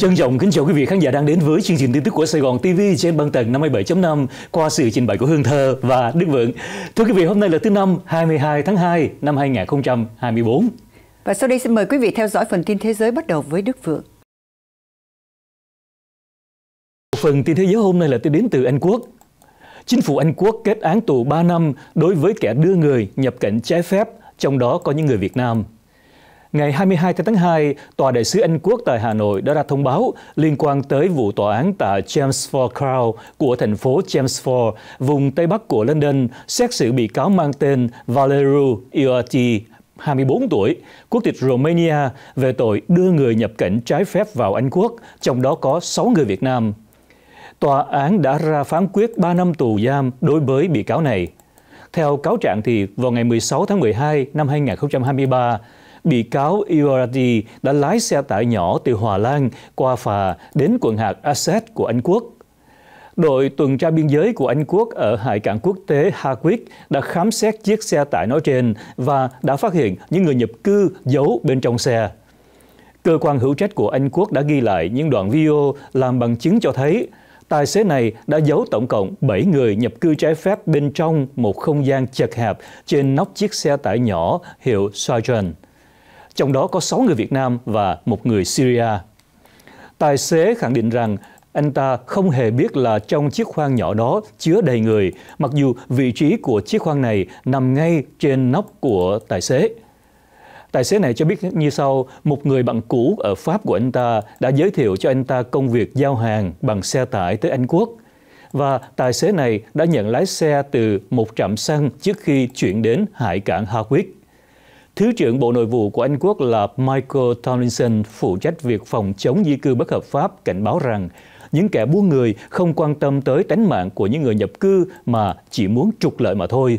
Trân trọng kính chào quý vị khán giả đang đến với chương trình tin tức của Sài Gòn TV trên băng tần 57.5 qua sự trình bày của Hương Thơ và Đức Vượng. Thưa quý vị, hôm nay là thứ năm 22 tháng 2 năm 2024. Và sau đây xin mời quý vị theo dõi phần tin thế giới bắt đầu với Đức Vượng. Phần tin thế giới hôm nay là tôi đến từ Anh Quốc. Chính phủ Anh Quốc kết án tù 3 năm đối với kẻ đưa người nhập cảnh trái phép, trong đó có những người Việt Nam. Ngày 22 tháng 2, Tòa đại sứ Anh Quốc tại Hà Nội đã ra thông báo liên quan tới vụ tòa án tại James Ford Crown của thành phố James Ford, vùng Tây Bắc của London, xét xử bị cáo mang tên Valeriu Iotti, 24 tuổi, quốc tịch Romania về tội đưa người nhập cảnh trái phép vào Anh Quốc, trong đó có 6 người Việt Nam. Tòa án đã ra phán quyết 3 năm tù giam đối với bị cáo này. Theo cáo trạng thì vào ngày 16 tháng 12 năm 2023, bị cáo Iorati đã lái xe tải nhỏ từ Hòa Lan qua phà đến quận hạt Asset của Anh Quốc. Đội tuần tra biên giới của Anh Quốc ở hải cảng quốc tế Harwich đã khám xét chiếc xe tải nói trên và đã phát hiện những người nhập cư giấu bên trong xe. Cơ quan hữu trách của Anh Quốc đã ghi lại những đoạn video làm bằng chứng cho thấy tài xế này đã giấu tổng cộng 7 người nhập cư trái phép bên trong một không gian chật hẹp trên nóc chiếc xe tải nhỏ hiệu Sojourn trong đó có 6 người Việt Nam và một người Syria. Tài xế khẳng định rằng anh ta không hề biết là trong chiếc khoang nhỏ đó chứa đầy người, mặc dù vị trí của chiếc khoang này nằm ngay trên nóc của tài xế. Tài xế này cho biết như sau, một người bạn cũ ở Pháp của anh ta đã giới thiệu cho anh ta công việc giao hàng bằng xe tải tới Anh Quốc. Và tài xế này đã nhận lái xe từ một trạm xăng trước khi chuyển đến hải cảng Harwich. Thứ trưởng Bộ Nội vụ của Anh Quốc là Michael Tomlinson phụ trách việc phòng chống di cư bất hợp pháp cảnh báo rằng những kẻ buôn người không quan tâm tới tánh mạng của những người nhập cư mà chỉ muốn trục lợi mà thôi.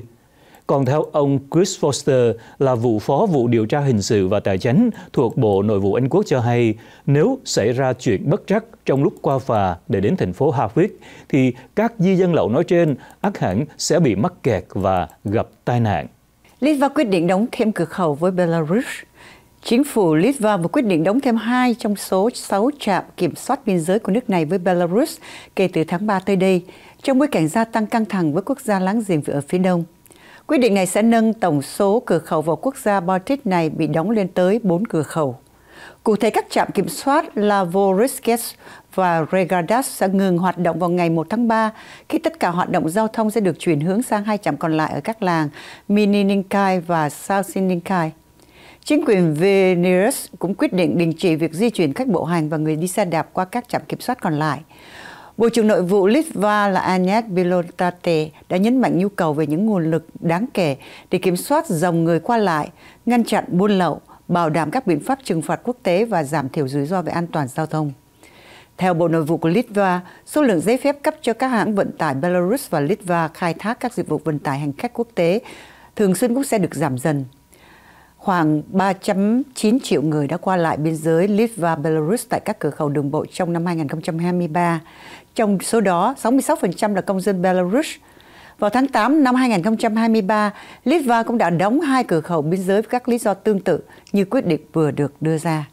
Còn theo ông Chris Foster là vụ phó vụ điều tra hình sự và tài chính thuộc Bộ Nội vụ Anh Quốc cho hay, nếu xảy ra chuyện bất trắc trong lúc qua phà để đến thành phố Harwich, thì các di dân lậu nói trên ắt hẳn sẽ bị mắc kẹt và gặp tai nạn. Litva quyết định đóng thêm cửa khẩu với Belarus. Chính phủ Litva vừa quyết định đóng thêm hai trong số 6 trạm kiểm soát biên giới của nước này với Belarus kể từ tháng 3 tới đây, trong bối cảnh gia tăng căng thẳng với quốc gia láng giềng ở phía đông. Quyết định này sẽ nâng tổng số cửa khẩu vào quốc gia Baltic này bị đóng lên tới 4 cửa khẩu. Cụ thể, các trạm kiểm soát là Voroskes và Regardas sẽ ngừng hoạt động vào ngày 1 tháng 3 khi tất cả hoạt động giao thông sẽ được chuyển hướng sang hai trạm còn lại ở các làng Minininkai và Sausininkai. Chính quyền Venezuela cũng quyết định đình chỉ việc di chuyển khách bộ hành và người đi xe đạp qua các trạm kiểm soát còn lại. Bộ trưởng Nội vụ Litva là Agnes Bilotate đã nhấn mạnh nhu cầu về những nguồn lực đáng kể để kiểm soát dòng người qua lại, ngăn chặn buôn lậu, bảo đảm các biện pháp trừng phạt quốc tế và giảm thiểu rủi ro về an toàn giao thông. Theo Bộ Nội vụ của Litva, số lượng giấy phép cấp cho các hãng vận tải Belarus và Litva khai thác các dịch vụ vận tải hành khách quốc tế thường xuyên cũng sẽ được giảm dần. Khoảng 3.9 triệu người đã qua lại biên giới Litva-Belarus tại các cửa khẩu đường bộ trong năm 2023. Trong số đó, 66% là công dân Belarus. Vào tháng 8 năm 2023, Litva cũng đã đóng hai cửa khẩu biên giới với các lý do tương tự như quyết định vừa được đưa ra.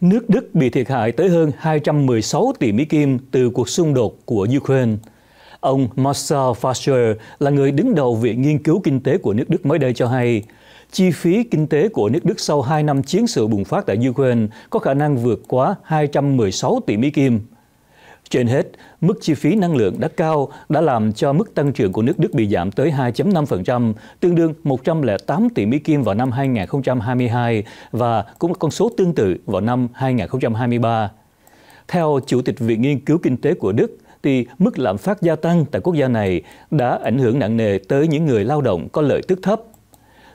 Nước Đức bị thiệt hại tới hơn 216 tỷ Mỹ Kim từ cuộc xung đột của Ukraine. Ông Marcel Fascher là người đứng đầu Viện Nghiên cứu Kinh tế của nước Đức mới đây cho hay, chi phí kinh tế của nước Đức sau 2 năm chiến sự bùng phát tại Ukraine có khả năng vượt quá 216 tỷ Mỹ Kim. Trên hết, mức chi phí năng lượng đã cao đã làm cho mức tăng trưởng của nước Đức bị giảm tới 2.5%, tương đương 108 tỷ Mỹ Kim vào năm 2022 và cũng con số tương tự vào năm 2023. Theo Chủ tịch Viện Nghiên cứu Kinh tế của Đức, thì mức lạm phát gia tăng tại quốc gia này đã ảnh hưởng nặng nề tới những người lao động có lợi tức thấp.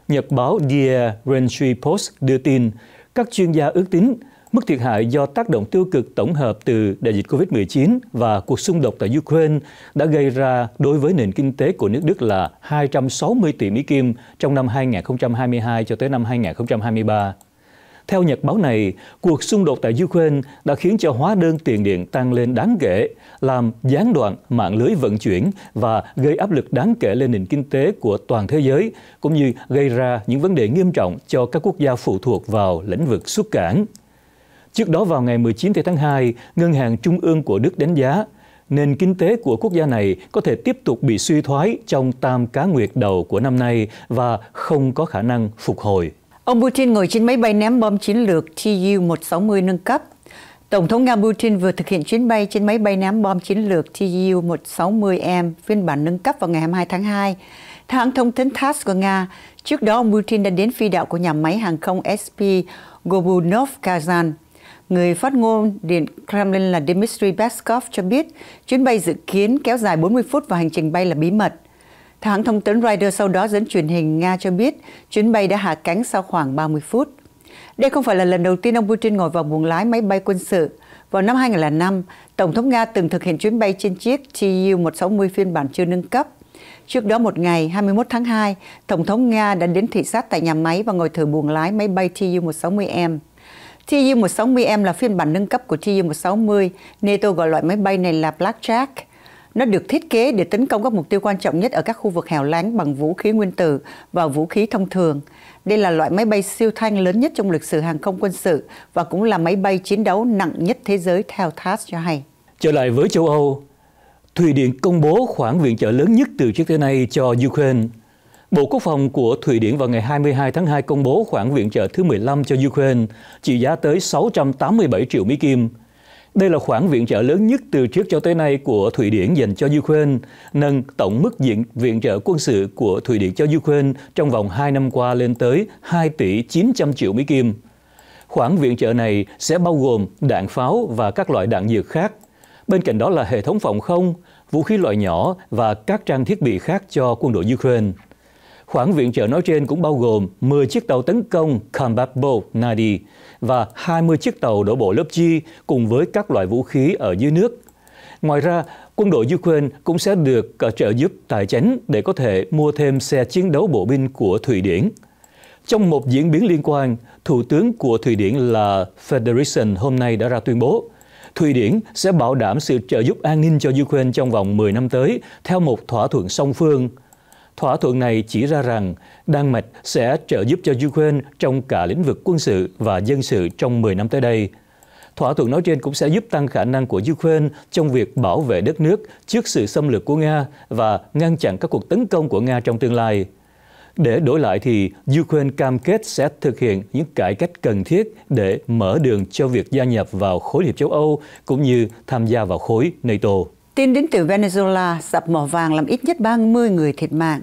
Nhật báo Die Rheinische Post đưa tin, các chuyên gia ước tính Mức thiệt hại do tác động tiêu cực tổng hợp từ đại dịch COVID-19 và cuộc xung đột tại Ukraine đã gây ra đối với nền kinh tế của nước Đức là 260 tỷ Mỹ Kim trong năm 2022 cho tới năm 2023. Theo nhật báo này, cuộc xung đột tại Ukraine đã khiến cho hóa đơn tiền điện tăng lên đáng kể, làm gián đoạn mạng lưới vận chuyển và gây áp lực đáng kể lên nền kinh tế của toàn thế giới, cũng như gây ra những vấn đề nghiêm trọng cho các quốc gia phụ thuộc vào lĩnh vực xuất cảng. Trước đó vào ngày 19 tháng 2, Ngân hàng Trung ương của Đức đánh giá nền kinh tế của quốc gia này có thể tiếp tục bị suy thoái trong tam cá nguyệt đầu của năm nay và không có khả năng phục hồi. Ông Putin ngồi trên máy bay ném bom chiến lược Tu-160 nâng cấp. Tổng thống Nga Putin vừa thực hiện chuyến bay trên máy bay ném bom chiến lược Tu-160M phiên bản nâng cấp vào ngày 22 tháng 2. Theo hãng thông tấn TASS của Nga, trước đó ông Putin đã đến phi đạo của nhà máy hàng không SP Gobunov Kazan Người phát ngôn Điện Kremlin là Dmitry Peskov cho biết chuyến bay dự kiến kéo dài 40 phút và hành trình bay là bí mật. Hãng thông tấn Reuters sau đó dẫn truyền hình Nga cho biết chuyến bay đã hạ cánh sau khoảng 30 phút. Đây không phải là lần đầu tiên ông Putin ngồi vào buồng lái máy bay quân sự. Vào năm 2005, Tổng thống Nga từng thực hiện chuyến bay trên chiếc Tu-160 phiên bản chưa nâng cấp. Trước đó một ngày, 21 tháng 2, Tổng thống Nga đã đến thị sát tại nhà máy và ngồi thử buồng lái máy bay Tu-160M. TU-160M là phiên bản nâng cấp của TU-160. NATO gọi loại máy bay này là Blackjack. Nó được thiết kế để tấn công các mục tiêu quan trọng nhất ở các khu vực hẻo lánh bằng vũ khí nguyên tử và vũ khí thông thường. Đây là loại máy bay siêu thanh lớn nhất trong lịch sử hàng không quân sự và cũng là máy bay chiến đấu nặng nhất thế giới theo TASS cho hay. Trở lại với châu Âu, Thụy Điển công bố khoản viện trợ lớn nhất từ trước tới nay cho Ukraine Bộ Quốc phòng của Thụy Điển vào ngày 22 tháng 2 công bố khoản viện trợ thứ 15 cho Ukraine, trị giá tới 687 triệu Mỹ Kim. Đây là khoản viện trợ lớn nhất từ trước cho tới nay của Thụy Điển dành cho Ukraine, nâng tổng mức diện viện trợ quân sự của Thụy Điển cho Ukraine trong vòng 2 năm qua lên tới 2 tỷ 900 triệu Mỹ Kim. Khoản viện trợ này sẽ bao gồm đạn pháo và các loại đạn dược khác. Bên cạnh đó là hệ thống phòng không, vũ khí loại nhỏ và các trang thiết bị khác cho quân đội Ukraine. Khoản viện trợ nói trên cũng bao gồm 10 chiếc tàu tấn công Combat Boat Nadi và 20 chiếc tàu đổ bộ lớp G cùng với các loại vũ khí ở dưới nước. Ngoài ra, quân đội Ukraine cũng sẽ được trợ giúp tài chính để có thể mua thêm xe chiến đấu bộ binh của Thụy Điển. Trong một diễn biến liên quan, Thủ tướng của Thụy Điển là Federation hôm nay đã ra tuyên bố Thụy Điển sẽ bảo đảm sự trợ giúp an ninh cho Ukraine trong vòng 10 năm tới theo một thỏa thuận song phương – Thỏa thuận này chỉ ra rằng Đan Mạch sẽ trợ giúp cho Ukraine trong cả lĩnh vực quân sự và dân sự trong 10 năm tới đây. Thỏa thuận nói trên cũng sẽ giúp tăng khả năng của Ukraine trong việc bảo vệ đất nước trước sự xâm lược của Nga và ngăn chặn các cuộc tấn công của Nga trong tương lai. Để đổi lại thì Ukraine cam kết sẽ thực hiện những cải cách cần thiết để mở đường cho việc gia nhập vào khối hiệp châu Âu cũng như tham gia vào khối NATO. Tin đến từ Venezuela, sập mỏ vàng làm ít nhất 30 người thiệt mạng.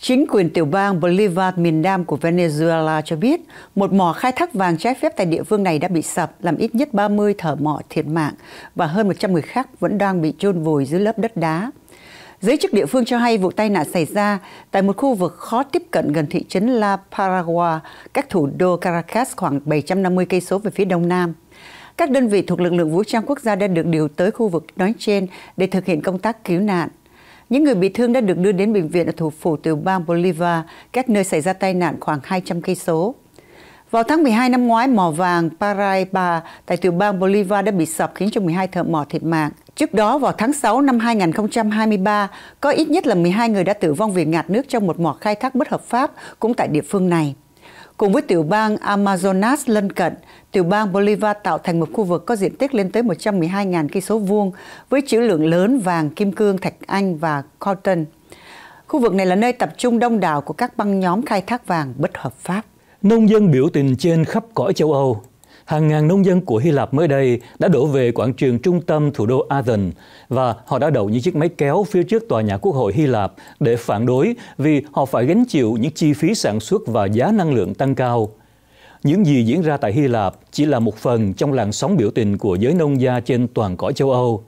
Chính quyền tiểu bang Bolivar miền Nam của Venezuela cho biết một mỏ khai thác vàng trái phép tại địa phương này đã bị sập, làm ít nhất 30 thợ mỏ thiệt mạng và hơn 100 người khác vẫn đang bị chôn vùi dưới lớp đất đá. Giới chức địa phương cho hay vụ tai nạn xảy ra tại một khu vực khó tiếp cận gần thị trấn La Paragua, cách thủ đô Caracas khoảng 750 cây số về phía đông nam. Các đơn vị thuộc lực lượng vũ trang quốc gia đã được điều tới khu vực nói trên để thực hiện công tác cứu nạn. Những người bị thương đã được đưa đến bệnh viện ở thủ phủ tiểu bang Bolivar, cách nơi xảy ra tai nạn khoảng 200 cây số. Vào tháng 12 năm ngoái, mỏ vàng Paraiba tại tiểu bang Bolivar đã bị sập khiến cho 12 thợ mỏ thiệt mạng. Trước đó, vào tháng 6 năm 2023, có ít nhất là 12 người đã tử vong vì ngạt nước trong một mỏ khai thác bất hợp pháp cũng tại địa phương này. Cùng với tiểu bang Amazonas lân cận, tiểu bang Bolivar tạo thành một khu vực có diện tích lên tới 112.000 cây số vuông với trữ lượng lớn vàng, kim cương, thạch anh và coltan. Khu vực này là nơi tập trung đông đảo của các băng nhóm khai thác vàng bất hợp pháp. Nông dân biểu tình trên khắp cõi châu Âu Hàng ngàn nông dân của Hy Lạp mới đây đã đổ về quảng trường trung tâm thủ đô Athens và họ đã đậu những chiếc máy kéo phía trước tòa nhà Quốc hội Hy Lạp để phản đối vì họ phải gánh chịu những chi phí sản xuất và giá năng lượng tăng cao. Những gì diễn ra tại Hy Lạp chỉ là một phần trong làn sóng biểu tình của giới nông gia trên toàn cõi châu Âu.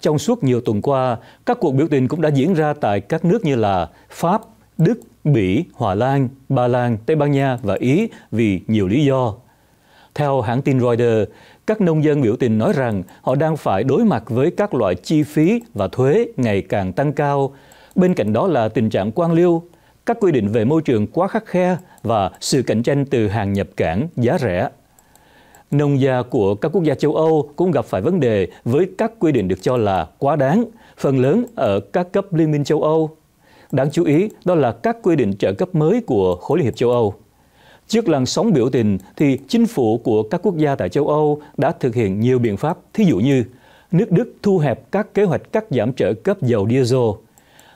Trong suốt nhiều tuần qua, các cuộc biểu tình cũng đã diễn ra tại các nước như là Pháp, Đức, Bỉ, Hòa Lan, Ba Lan, Tây Ban Nha và Ý vì nhiều lý do. Theo hãng tin Reuters, các nông dân biểu tình nói rằng họ đang phải đối mặt với các loại chi phí và thuế ngày càng tăng cao. Bên cạnh đó là tình trạng quan liêu, các quy định về môi trường quá khắc khe và sự cạnh tranh từ hàng nhập cảng giá rẻ. Nông gia của các quốc gia châu Âu cũng gặp phải vấn đề với các quy định được cho là quá đáng, phần lớn ở các cấp Liên minh châu Âu. Đáng chú ý đó là các quy định trợ cấp mới của khối Liên hiệp châu Âu. Trước làn sóng biểu tình thì chính phủ của các quốc gia tại châu Âu đã thực hiện nhiều biện pháp, thí dụ như nước Đức thu hẹp các kế hoạch cắt giảm trợ cấp dầu diesel.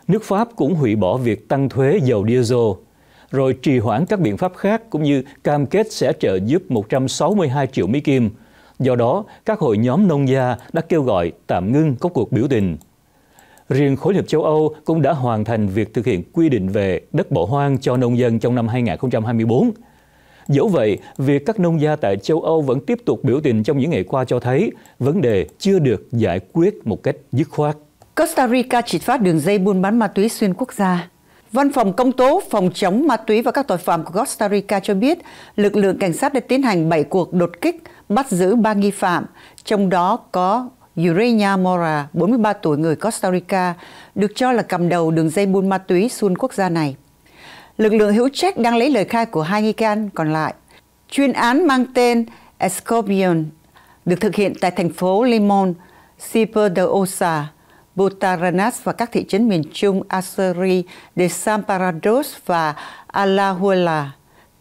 Nước Pháp cũng hủy bỏ việc tăng thuế dầu diesel, rồi trì hoãn các biện pháp khác cũng như cam kết sẽ trợ giúp 162 triệu Mỹ Kim. Do đó, các hội nhóm nông gia đã kêu gọi tạm ngưng các cuộc biểu tình. Riêng khối hiệp châu Âu cũng đã hoàn thành việc thực hiện quy định về đất bỏ hoang cho nông dân trong năm 2024. Dẫu vậy, việc các nông gia tại châu Âu vẫn tiếp tục biểu tình trong những ngày qua cho thấy vấn đề chưa được giải quyết một cách dứt khoát. Costa Rica triệt phá đường dây buôn bán ma túy xuyên quốc gia. Văn phòng công tố phòng chống ma túy và các tội phạm của Costa Rica cho biết, lực lượng cảnh sát đã tiến hành 7 cuộc đột kích, bắt giữ 3 nghi phạm, trong đó có Urenia Mora, 43 tuổi người Costa Rica, được cho là cầm đầu đường dây buôn ma túy xuyên quốc gia này lực lượng hữu trách đang lấy lời khai của hai nghi can còn lại. Chuyên án mang tên Escobion được thực hiện tại thành phố Limon, Osa, Butaranas và các thị trấn miền trung Aseri de Samparados và Alahuela.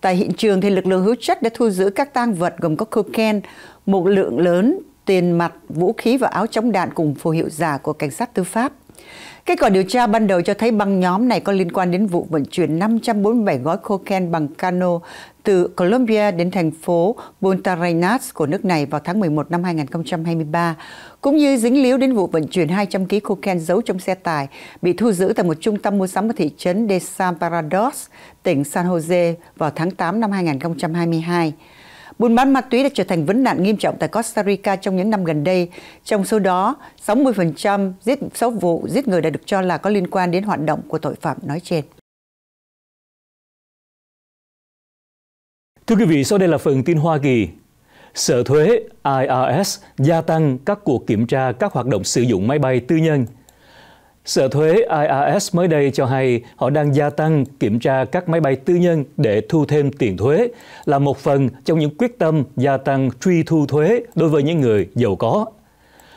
Tại hiện trường thì lực lượng hữu trách đã thu giữ các tang vật gồm có cocaine, một lượng lớn tiền mặt, vũ khí và áo chống đạn cùng phù hiệu giả của cảnh sát tư pháp. Kết quả điều tra ban đầu cho thấy băng nhóm này có liên quan đến vụ vận chuyển 547 gói cocaine bằng cano từ Colombia đến thành phố Puntarenas của nước này vào tháng 11 năm 2023, cũng như dính líu đến vụ vận chuyển 200 kg cocaine giấu trong xe tải bị thu giữ tại một trung tâm mua sắm ở thị trấn Desamparados, tỉnh San Jose vào tháng 8 năm 2022. Buôn bán ma túy đã trở thành vấn nạn nghiêm trọng tại Costa Rica trong những năm gần đây. Trong số đó, 60% giết số vụ giết người đã được cho là có liên quan đến hoạt động của tội phạm nói trên. Thưa quý vị, sau đây là phần tin Hoa Kỳ. Sở thuế IRS gia tăng các cuộc kiểm tra các hoạt động sử dụng máy bay tư nhân – Sở thuế IRS mới đây cho hay họ đang gia tăng kiểm tra các máy bay tư nhân để thu thêm tiền thuế, là một phần trong những quyết tâm gia tăng truy thu thuế đối với những người giàu có.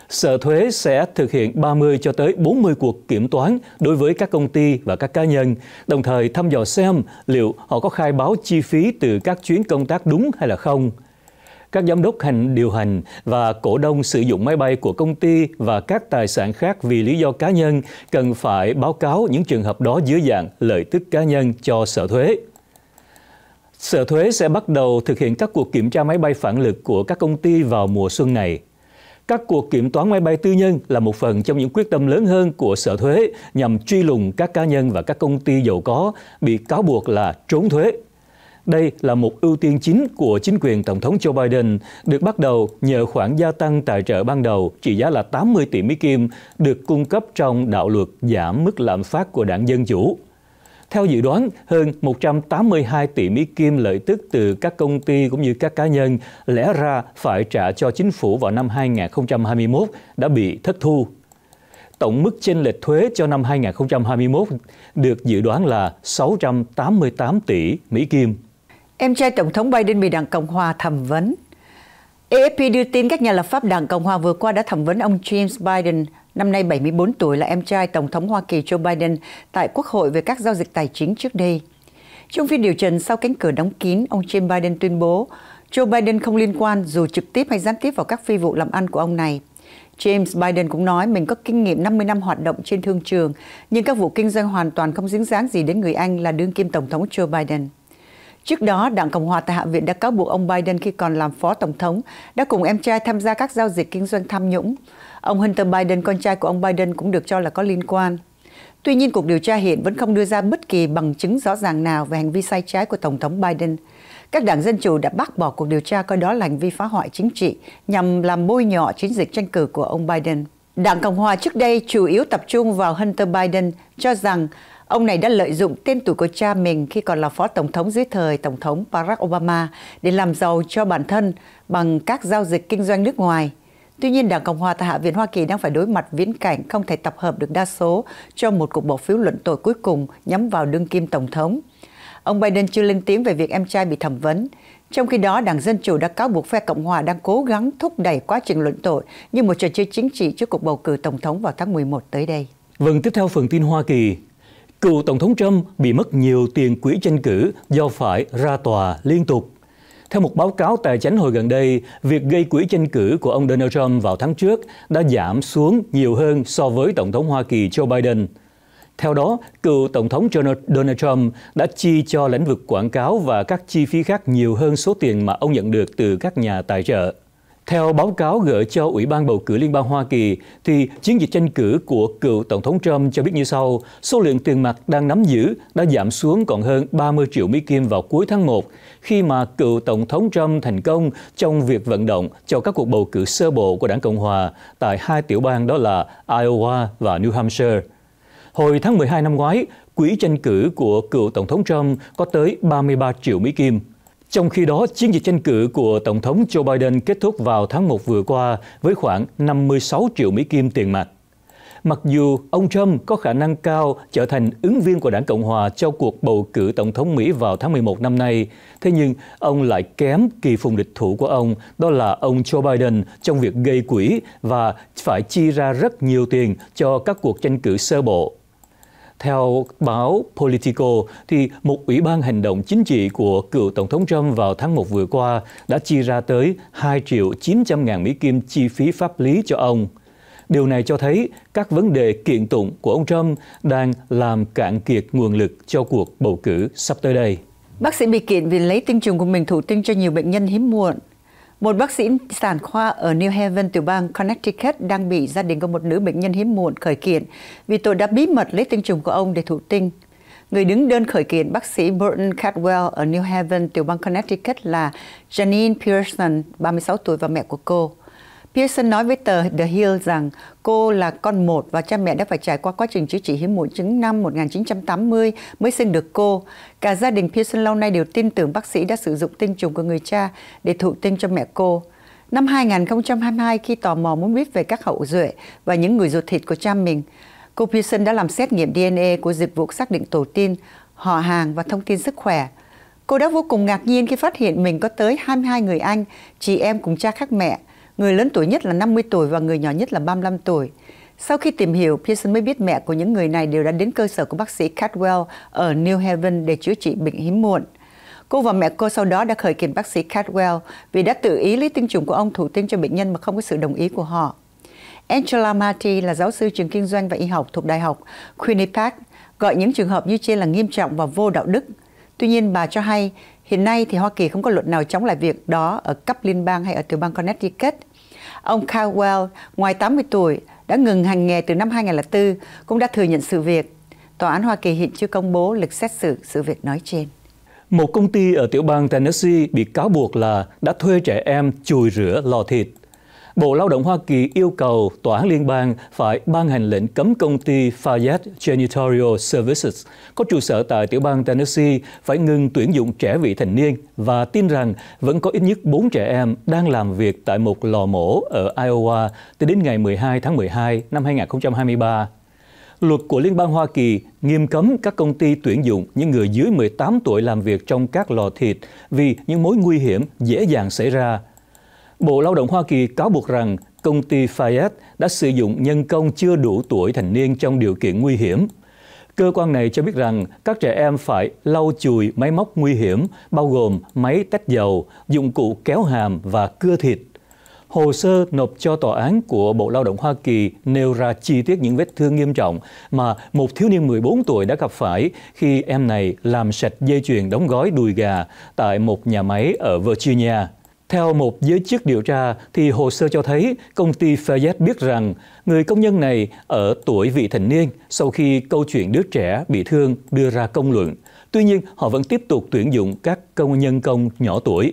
Sở thuế sẽ thực hiện 30 cho tới 40 cuộc kiểm toán đối với các công ty và các cá nhân, đồng thời thăm dò xem liệu họ có khai báo chi phí từ các chuyến công tác đúng hay là không – các giám đốc hành điều hành và cổ đông sử dụng máy bay của công ty và các tài sản khác vì lý do cá nhân cần phải báo cáo những trường hợp đó dưới dạng lợi tức cá nhân cho sở thuế. Sở thuế sẽ bắt đầu thực hiện các cuộc kiểm tra máy bay phản lực của các công ty vào mùa xuân này. Các cuộc kiểm toán máy bay tư nhân là một phần trong những quyết tâm lớn hơn của Sở Thuế nhằm truy lùng các cá nhân và các công ty giàu có bị cáo buộc là trốn thuế. Đây là một ưu tiên chính của chính quyền Tổng thống Joe Biden, được bắt đầu nhờ khoản gia tăng tài trợ ban đầu trị giá là 80 tỷ Mỹ Kim được cung cấp trong đạo luật giảm mức lạm phát của đảng Dân Chủ. Theo dự đoán, hơn 182 tỷ Mỹ Kim lợi tức từ các công ty cũng như các cá nhân lẽ ra phải trả cho chính phủ vào năm 2021 đã bị thất thu. Tổng mức chênh lệch thuế cho năm 2021 được dự đoán là 688 tỷ Mỹ Kim. Em trai Tổng thống Biden bị Đảng Cộng Hòa thẩm vấn. AFP đưa tin các nhà lập pháp Đảng Cộng Hòa vừa qua đã thẩm vấn ông James Biden, năm nay 74 tuổi là em trai Tổng thống Hoa Kỳ Joe Biden tại Quốc hội về các giao dịch tài chính trước đây. Trong phiên điều trần sau cánh cửa đóng kín, ông James Biden tuyên bố Joe Biden không liên quan dù trực tiếp hay gián tiếp vào các phi vụ làm ăn của ông này. James Biden cũng nói mình có kinh nghiệm 50 năm hoạt động trên thương trường, nhưng các vụ kinh doanh hoàn toàn không dính dáng gì đến người Anh là đương kim Tổng thống Joe Biden. Trước đó, Đảng Cộng hòa tại Hạ viện đã cáo buộc ông Biden khi còn làm phó tổng thống đã cùng em trai tham gia các giao dịch kinh doanh tham nhũng. Ông Hunter Biden, con trai của ông Biden cũng được cho là có liên quan. Tuy nhiên, cuộc điều tra hiện vẫn không đưa ra bất kỳ bằng chứng rõ ràng nào về hành vi sai trái của Tổng thống Biden. Các đảng Dân Chủ đã bác bỏ cuộc điều tra coi đó là hành vi phá hoại chính trị nhằm làm bôi nhọ chiến dịch tranh cử của ông Biden. Đảng Cộng hòa trước đây chủ yếu tập trung vào Hunter Biden, cho rằng Ông này đã lợi dụng tên tuổi của cha mình khi còn là phó tổng thống dưới thời Tổng thống Barack Obama để làm giàu cho bản thân bằng các giao dịch kinh doanh nước ngoài. Tuy nhiên, Đảng Cộng hòa tại Hạ viện Hoa Kỳ đang phải đối mặt viễn cảnh không thể tập hợp được đa số cho một cuộc bỏ phiếu luận tội cuối cùng nhắm vào đương kim Tổng thống. Ông Biden chưa lên tiếng về việc em trai bị thẩm vấn. Trong khi đó, Đảng Dân Chủ đã cáo buộc phe Cộng hòa đang cố gắng thúc đẩy quá trình luận tội như một trò chơi chính trị trước cuộc bầu cử Tổng thống vào tháng 11 tới đây. Vâng, tiếp theo phần tin Hoa Kỳ, Cựu Tổng thống Trump bị mất nhiều tiền quỹ tranh cử do phải ra tòa liên tục. Theo một báo cáo tài chính hồi gần đây, việc gây quỹ tranh cử của ông Donald Trump vào tháng trước đã giảm xuống nhiều hơn so với Tổng thống Hoa Kỳ Joe Biden. Theo đó, cựu Tổng thống Donald Trump đã chi cho lĩnh vực quảng cáo và các chi phí khác nhiều hơn số tiền mà ông nhận được từ các nhà tài trợ. Theo báo cáo gửi cho Ủy ban bầu cử Liên bang Hoa Kỳ, thì chiến dịch tranh cử của cựu Tổng thống Trump cho biết như sau, số lượng tiền mặt đang nắm giữ đã giảm xuống còn hơn 30 triệu Mỹ Kim vào cuối tháng 1, khi mà cựu Tổng thống Trump thành công trong việc vận động cho các cuộc bầu cử sơ bộ của đảng Cộng Hòa tại hai tiểu bang đó là Iowa và New Hampshire. Hồi tháng 12 năm ngoái, quỹ tranh cử của cựu Tổng thống Trump có tới 33 triệu Mỹ Kim. Trong khi đó, chiến dịch tranh cử của Tổng thống Joe Biden kết thúc vào tháng 1 vừa qua với khoảng 56 triệu Mỹ Kim tiền mặt. Mặc dù ông Trump có khả năng cao trở thành ứng viên của đảng Cộng Hòa cho cuộc bầu cử Tổng thống Mỹ vào tháng 11 năm nay, thế nhưng ông lại kém kỳ phùng địch thủ của ông, đó là ông Joe Biden trong việc gây quỹ và phải chi ra rất nhiều tiền cho các cuộc tranh cử sơ bộ theo báo Politico, thì một ủy ban hành động chính trị của cựu Tổng thống Trump vào tháng 1 vừa qua đã chi ra tới 2 triệu 900 ngàn Mỹ Kim chi phí pháp lý cho ông. Điều này cho thấy các vấn đề kiện tụng của ông Trump đang làm cạn kiệt nguồn lực cho cuộc bầu cử sắp tới đây. Bác sĩ bị kiện vì lấy tinh trùng của mình thụ tinh cho nhiều bệnh nhân hiếm muộn một bác sĩ sản khoa ở New Haven tiểu bang Connecticut đang bị gia đình của một nữ bệnh nhân hiếm muộn khởi kiện vì tội đã bí mật lấy tinh trùng của ông để thụ tinh. Người đứng đơn khởi kiện bác sĩ Burton Catwell ở New Haven tiểu bang Connecticut là Janine Pearson, 36 tuổi và mẹ của cô. Pearson nói với tờ The Hill rằng cô là con một và cha mẹ đã phải trải qua quá trình chữa trị hiếm muộn chứng năm 1980 mới sinh được cô. Cả gia đình Pearson lâu nay đều tin tưởng bác sĩ đã sử dụng tinh trùng của người cha để thụ tinh cho mẹ cô. Năm 2022 khi tò mò muốn biết về các hậu duệ và những người ruột thịt của cha mình, cô Pearson đã làm xét nghiệm DNA của dịch vụ xác định tổ tiên, họ hàng và thông tin sức khỏe. Cô đã vô cùng ngạc nhiên khi phát hiện mình có tới 22 người anh, chị em cùng cha khác mẹ – Người lớn tuổi nhất là 50 tuổi và người nhỏ nhất là 35 tuổi. Sau khi tìm hiểu, Pearson mới biết mẹ của những người này đều đã đến cơ sở của bác sĩ Cadwell ở New Haven để chữa trị bệnh hiếm muộn. Cô và mẹ cô sau đó đã khởi kiện bác sĩ Cadwell vì đã tự ý lấy tinh trùng của ông thủ tinh cho bệnh nhân mà không có sự đồng ý của họ. Angela Marty là giáo sư trường kinh doanh và y học thuộc Đại học Quinnipiac, gọi những trường hợp như trên là nghiêm trọng và vô đạo đức. Tuy nhiên, bà cho hay, hiện nay thì Hoa Kỳ không có luật nào chống lại việc đó ở cấp liên bang hay ở tiểu bang Connecticut – Ông Caldwell, ngoài 80 tuổi, đã ngừng hành nghề từ năm 2004, cũng đã thừa nhận sự việc. Tòa án Hoa Kỳ hiện chưa công bố lịch xét xử sự việc nói trên. Một công ty ở tiểu bang Tennessee bị cáo buộc là đã thuê trẻ em chùi rửa lò thịt Bộ Lao động Hoa Kỳ yêu cầu Tòa án Liên bang phải ban hành lệnh cấm công ty Fayette Janitorial Services có trụ sở tại tiểu bang Tennessee phải ngừng tuyển dụng trẻ vị thành niên và tin rằng vẫn có ít nhất 4 trẻ em đang làm việc tại một lò mổ ở Iowa từ đến ngày 12 tháng 12 năm 2023. Luật của Liên bang Hoa Kỳ nghiêm cấm các công ty tuyển dụng những người dưới 18 tuổi làm việc trong các lò thịt vì những mối nguy hiểm dễ dàng xảy ra – Bộ Lao động Hoa Kỳ cáo buộc rằng công ty Fayette đã sử dụng nhân công chưa đủ tuổi thành niên trong điều kiện nguy hiểm. Cơ quan này cho biết rằng các trẻ em phải lau chùi máy móc nguy hiểm, bao gồm máy tách dầu, dụng cụ kéo hàm và cưa thịt. Hồ sơ nộp cho tòa án của Bộ Lao động Hoa Kỳ nêu ra chi tiết những vết thương nghiêm trọng mà một thiếu niên 14 tuổi đã gặp phải khi em này làm sạch dây chuyền đóng gói đùi gà tại một nhà máy ở Virginia. Theo một giới chức điều tra, thì hồ sơ cho thấy công ty Fayette biết rằng người công nhân này ở tuổi vị thành niên sau khi câu chuyện đứa trẻ bị thương đưa ra công luận. Tuy nhiên, họ vẫn tiếp tục tuyển dụng các công nhân công nhỏ tuổi.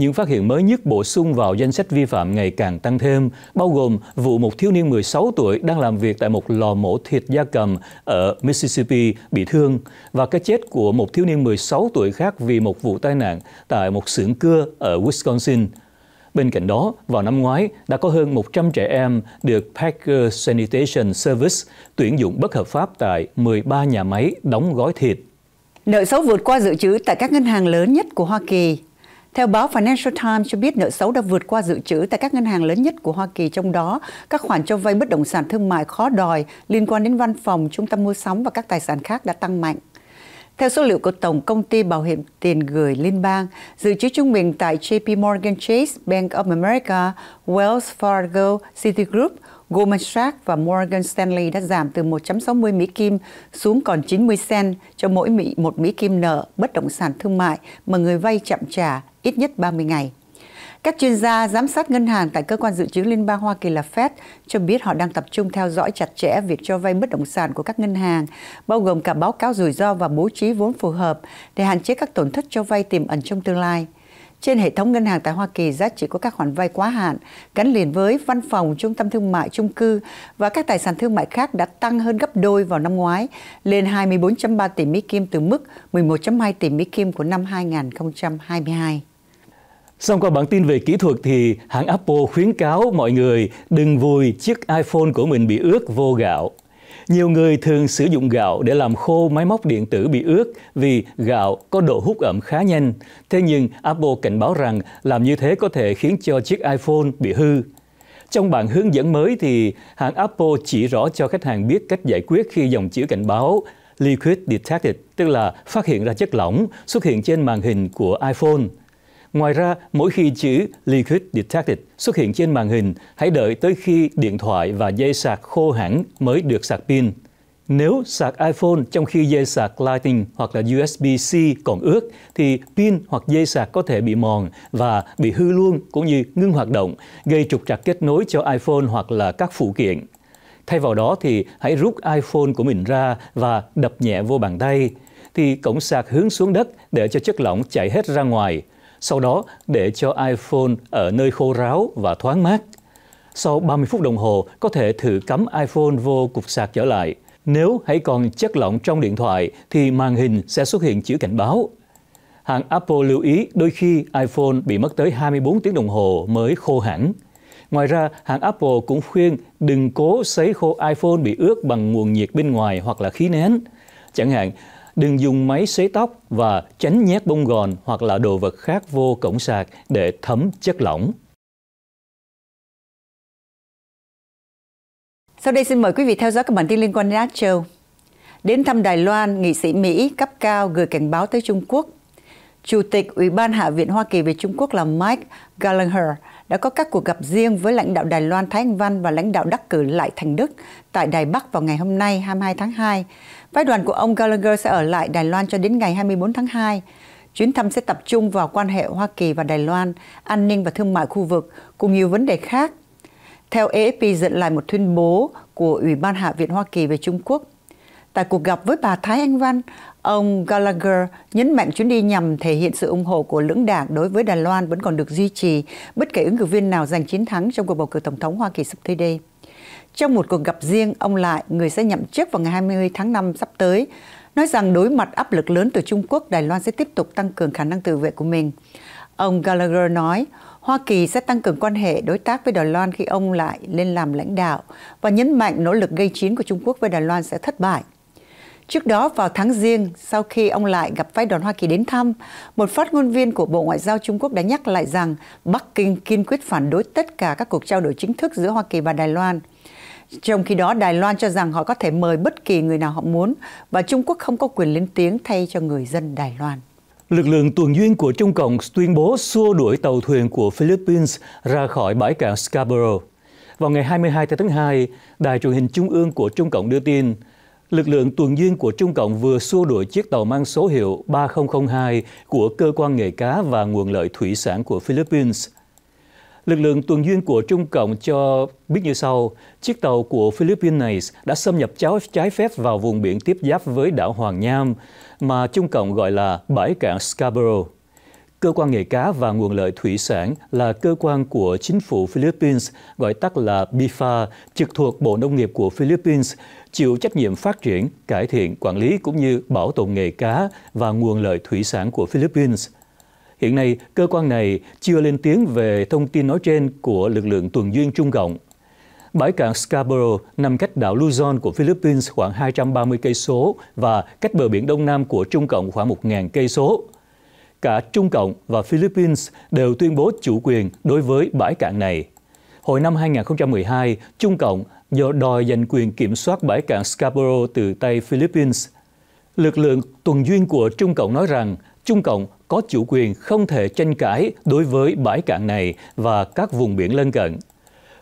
Những phát hiện mới nhất bổ sung vào danh sách vi phạm ngày càng tăng thêm, bao gồm vụ một thiếu niên 16 tuổi đang làm việc tại một lò mổ thịt gia cầm ở Mississippi bị thương và cái chết của một thiếu niên 16 tuổi khác vì một vụ tai nạn tại một xưởng cưa ở Wisconsin. Bên cạnh đó, vào năm ngoái đã có hơn 100 trẻ em được Packer Sanitation Service tuyển dụng bất hợp pháp tại 13 nhà máy đóng gói thịt. Nợ xấu vượt qua dự trữ tại các ngân hàng lớn nhất của Hoa Kỳ theo báo Financial Times cho biết nợ xấu đã vượt qua dự trữ tại các ngân hàng lớn nhất của Hoa Kỳ trong đó các khoản cho vay bất động sản thương mại khó đòi liên quan đến văn phòng, trung tâm mua sắm và các tài sản khác đã tăng mạnh. Theo số liệu của Tổng Công ty Bảo hiểm Tiền gửi Liên bang, dự trữ trung bình tại JP Morgan Chase, Bank of America, Wells Fargo, Citigroup, Goldman Sachs và Morgan Stanley đã giảm từ 160 Mỹ Kim xuống còn 90 cent cho mỗi Mỹ, một Mỹ Kim nợ bất động sản thương mại mà người vay chậm trả ít nhất 30 ngày. Các chuyên gia giám sát ngân hàng tại Cơ quan Dự trữ Liên bang Hoa Kỳ là Fed cho biết họ đang tập trung theo dõi chặt chẽ việc cho vay bất động sản của các ngân hàng, bao gồm cả báo cáo rủi ro và bố trí vốn phù hợp để hạn chế các tổn thất cho vay tiềm ẩn trong tương lai. Trên hệ thống ngân hàng tại Hoa Kỳ, giá trị của các khoản vay quá hạn gắn liền với văn phòng, trung tâm thương mại, chung cư và các tài sản thương mại khác đã tăng hơn gấp đôi vào năm ngoái, lên 24.3 tỷ Mỹ Kim từ mức 11.2 tỷ Mỹ Kim của năm 2022. Xong qua bản tin về kỹ thuật thì hãng Apple khuyến cáo mọi người đừng vùi chiếc iPhone của mình bị ướt vô gạo. Nhiều người thường sử dụng gạo để làm khô máy móc điện tử bị ướt vì gạo có độ hút ẩm khá nhanh. Thế nhưng Apple cảnh báo rằng làm như thế có thể khiến cho chiếc iPhone bị hư. Trong bản hướng dẫn mới thì hãng Apple chỉ rõ cho khách hàng biết cách giải quyết khi dòng chữ cảnh báo Liquid Detected, tức là phát hiện ra chất lỏng, xuất hiện trên màn hình của iPhone. Ngoài ra, mỗi khi chữ Liquid Detected xuất hiện trên màn hình, hãy đợi tới khi điện thoại và dây sạc khô hẳn mới được sạc pin. Nếu sạc iPhone trong khi dây sạc Lightning hoặc là USB-C còn ướt thì pin hoặc dây sạc có thể bị mòn và bị hư luôn cũng như ngưng hoạt động, gây trục trặc kết nối cho iPhone hoặc là các phụ kiện. Thay vào đó thì hãy rút iPhone của mình ra và đập nhẹ vô bàn tay. Thì cổng sạc hướng xuống đất để cho chất lỏng chảy hết ra ngoài sau đó để cho iPhone ở nơi khô ráo và thoáng mát. Sau 30 phút đồng hồ, có thể thử cắm iPhone vô cục sạc trở lại. Nếu hãy còn chất lỏng trong điện thoại thì màn hình sẽ xuất hiện chữ cảnh báo. Hãng Apple lưu ý đôi khi iPhone bị mất tới 24 tiếng đồng hồ mới khô hẳn. Ngoài ra, hãng Apple cũng khuyên đừng cố sấy khô iPhone bị ướt bằng nguồn nhiệt bên ngoài hoặc là khí nén. Chẳng hạn, Đừng dùng máy xế tóc và tránh nhét bông gòn hoặc là đồ vật khác vô cổng sạc để thấm chất lỏng. Sau đây xin mời quý vị theo dõi các bản tin liên quan đến Á Châu. Đến thăm Đài Loan, nghị sĩ Mỹ cấp cao gửi cảnh báo tới Trung Quốc. Chủ tịch Ủy ban Hạ viện Hoa Kỳ về Trung Quốc là Mike Gallagher đã có các cuộc gặp riêng với lãnh đạo Đài Loan Thái Anh Văn và lãnh đạo đắc cử lại Thành Đức tại Đài Bắc vào ngày hôm nay 22 tháng 2. Phái đoàn của ông Gallagher sẽ ở lại Đài Loan cho đến ngày 24 tháng 2. Chuyến thăm sẽ tập trung vào quan hệ Hoa Kỳ và Đài Loan, an ninh và thương mại khu vực, cùng nhiều vấn đề khác. Theo AFP dẫn lại một tuyên bố của Ủy ban Hạ viện Hoa Kỳ về Trung Quốc, tại cuộc gặp với bà Thái Anh Văn, ông Gallagher nhấn mạnh chuyến đi nhằm thể hiện sự ủng hộ của lưỡng đảng đối với Đài Loan vẫn còn được duy trì, bất kể ứng cử viên nào giành chiến thắng trong cuộc bầu cử tổng thống Hoa Kỳ sắp tới đây. Trong một cuộc gặp riêng, ông Lại, người sẽ nhậm chức vào ngày 20 tháng 5 sắp tới, nói rằng đối mặt áp lực lớn từ Trung Quốc, Đài Loan sẽ tiếp tục tăng cường khả năng tự vệ của mình. Ông Gallagher nói, Hoa Kỳ sẽ tăng cường quan hệ đối tác với Đài Loan khi ông lại lên làm lãnh đạo và nhấn mạnh nỗ lực gây chiến của Trung Quốc với Đài Loan sẽ thất bại. Trước đó vào tháng riêng, sau khi ông lại gặp phái đoàn Hoa Kỳ đến thăm, một phát ngôn viên của Bộ Ngoại giao Trung Quốc đã nhắc lại rằng Bắc Kinh kiên quyết phản đối tất cả các cuộc trao đổi chính thức giữa Hoa Kỳ và Đài Loan. Trong khi đó, Đài Loan cho rằng họ có thể mời bất kỳ người nào họ muốn và Trung Quốc không có quyền lên tiếng thay cho người dân Đài Loan. Lực lượng tuần duyên của Trung Cộng tuyên bố xua đuổi tàu thuyền của Philippines ra khỏi bãi cảng Scarborough. Vào ngày 22 tháng 2, Đài truyền hình Trung ương của Trung Cộng đưa tin, lực lượng tuần duyên của Trung Cộng vừa xua đuổi chiếc tàu mang số hiệu 3002 của Cơ quan Nghề cá và Nguồn lợi Thủy sản của Philippines – Lực lượng tuần duyên của Trung Cộng cho biết như sau, chiếc tàu của Philippines đã xâm nhập trái phép vào vùng biển tiếp giáp với đảo Hoàng Nham, mà Trung Cộng gọi là bãi cạn Scarborough. Cơ quan nghề cá và nguồn lợi thủy sản là cơ quan của chính phủ Philippines, gọi tắt là BIFA, trực thuộc Bộ Nông nghiệp của Philippines, chịu trách nhiệm phát triển, cải thiện, quản lý cũng như bảo tồn nghề cá và nguồn lợi thủy sản của Philippines – Hiện nay, cơ quan này chưa lên tiếng về thông tin nói trên của lực lượng tuần duyên Trung Cộng. Bãi cạn Scarborough nằm cách đảo Luzon của Philippines khoảng 230 cây số và cách bờ biển Đông Nam của Trung Cộng khoảng 1.000 cây số. Cả Trung Cộng và Philippines đều tuyên bố chủ quyền đối với bãi cạn này. Hồi năm 2012, Trung Cộng do đòi giành quyền kiểm soát bãi cạn Scarborough từ tay Philippines. Lực lượng tuần duyên của Trung Cộng nói rằng Trung Cộng có chủ quyền không thể tranh cãi đối với bãi cạn này và các vùng biển lân cận.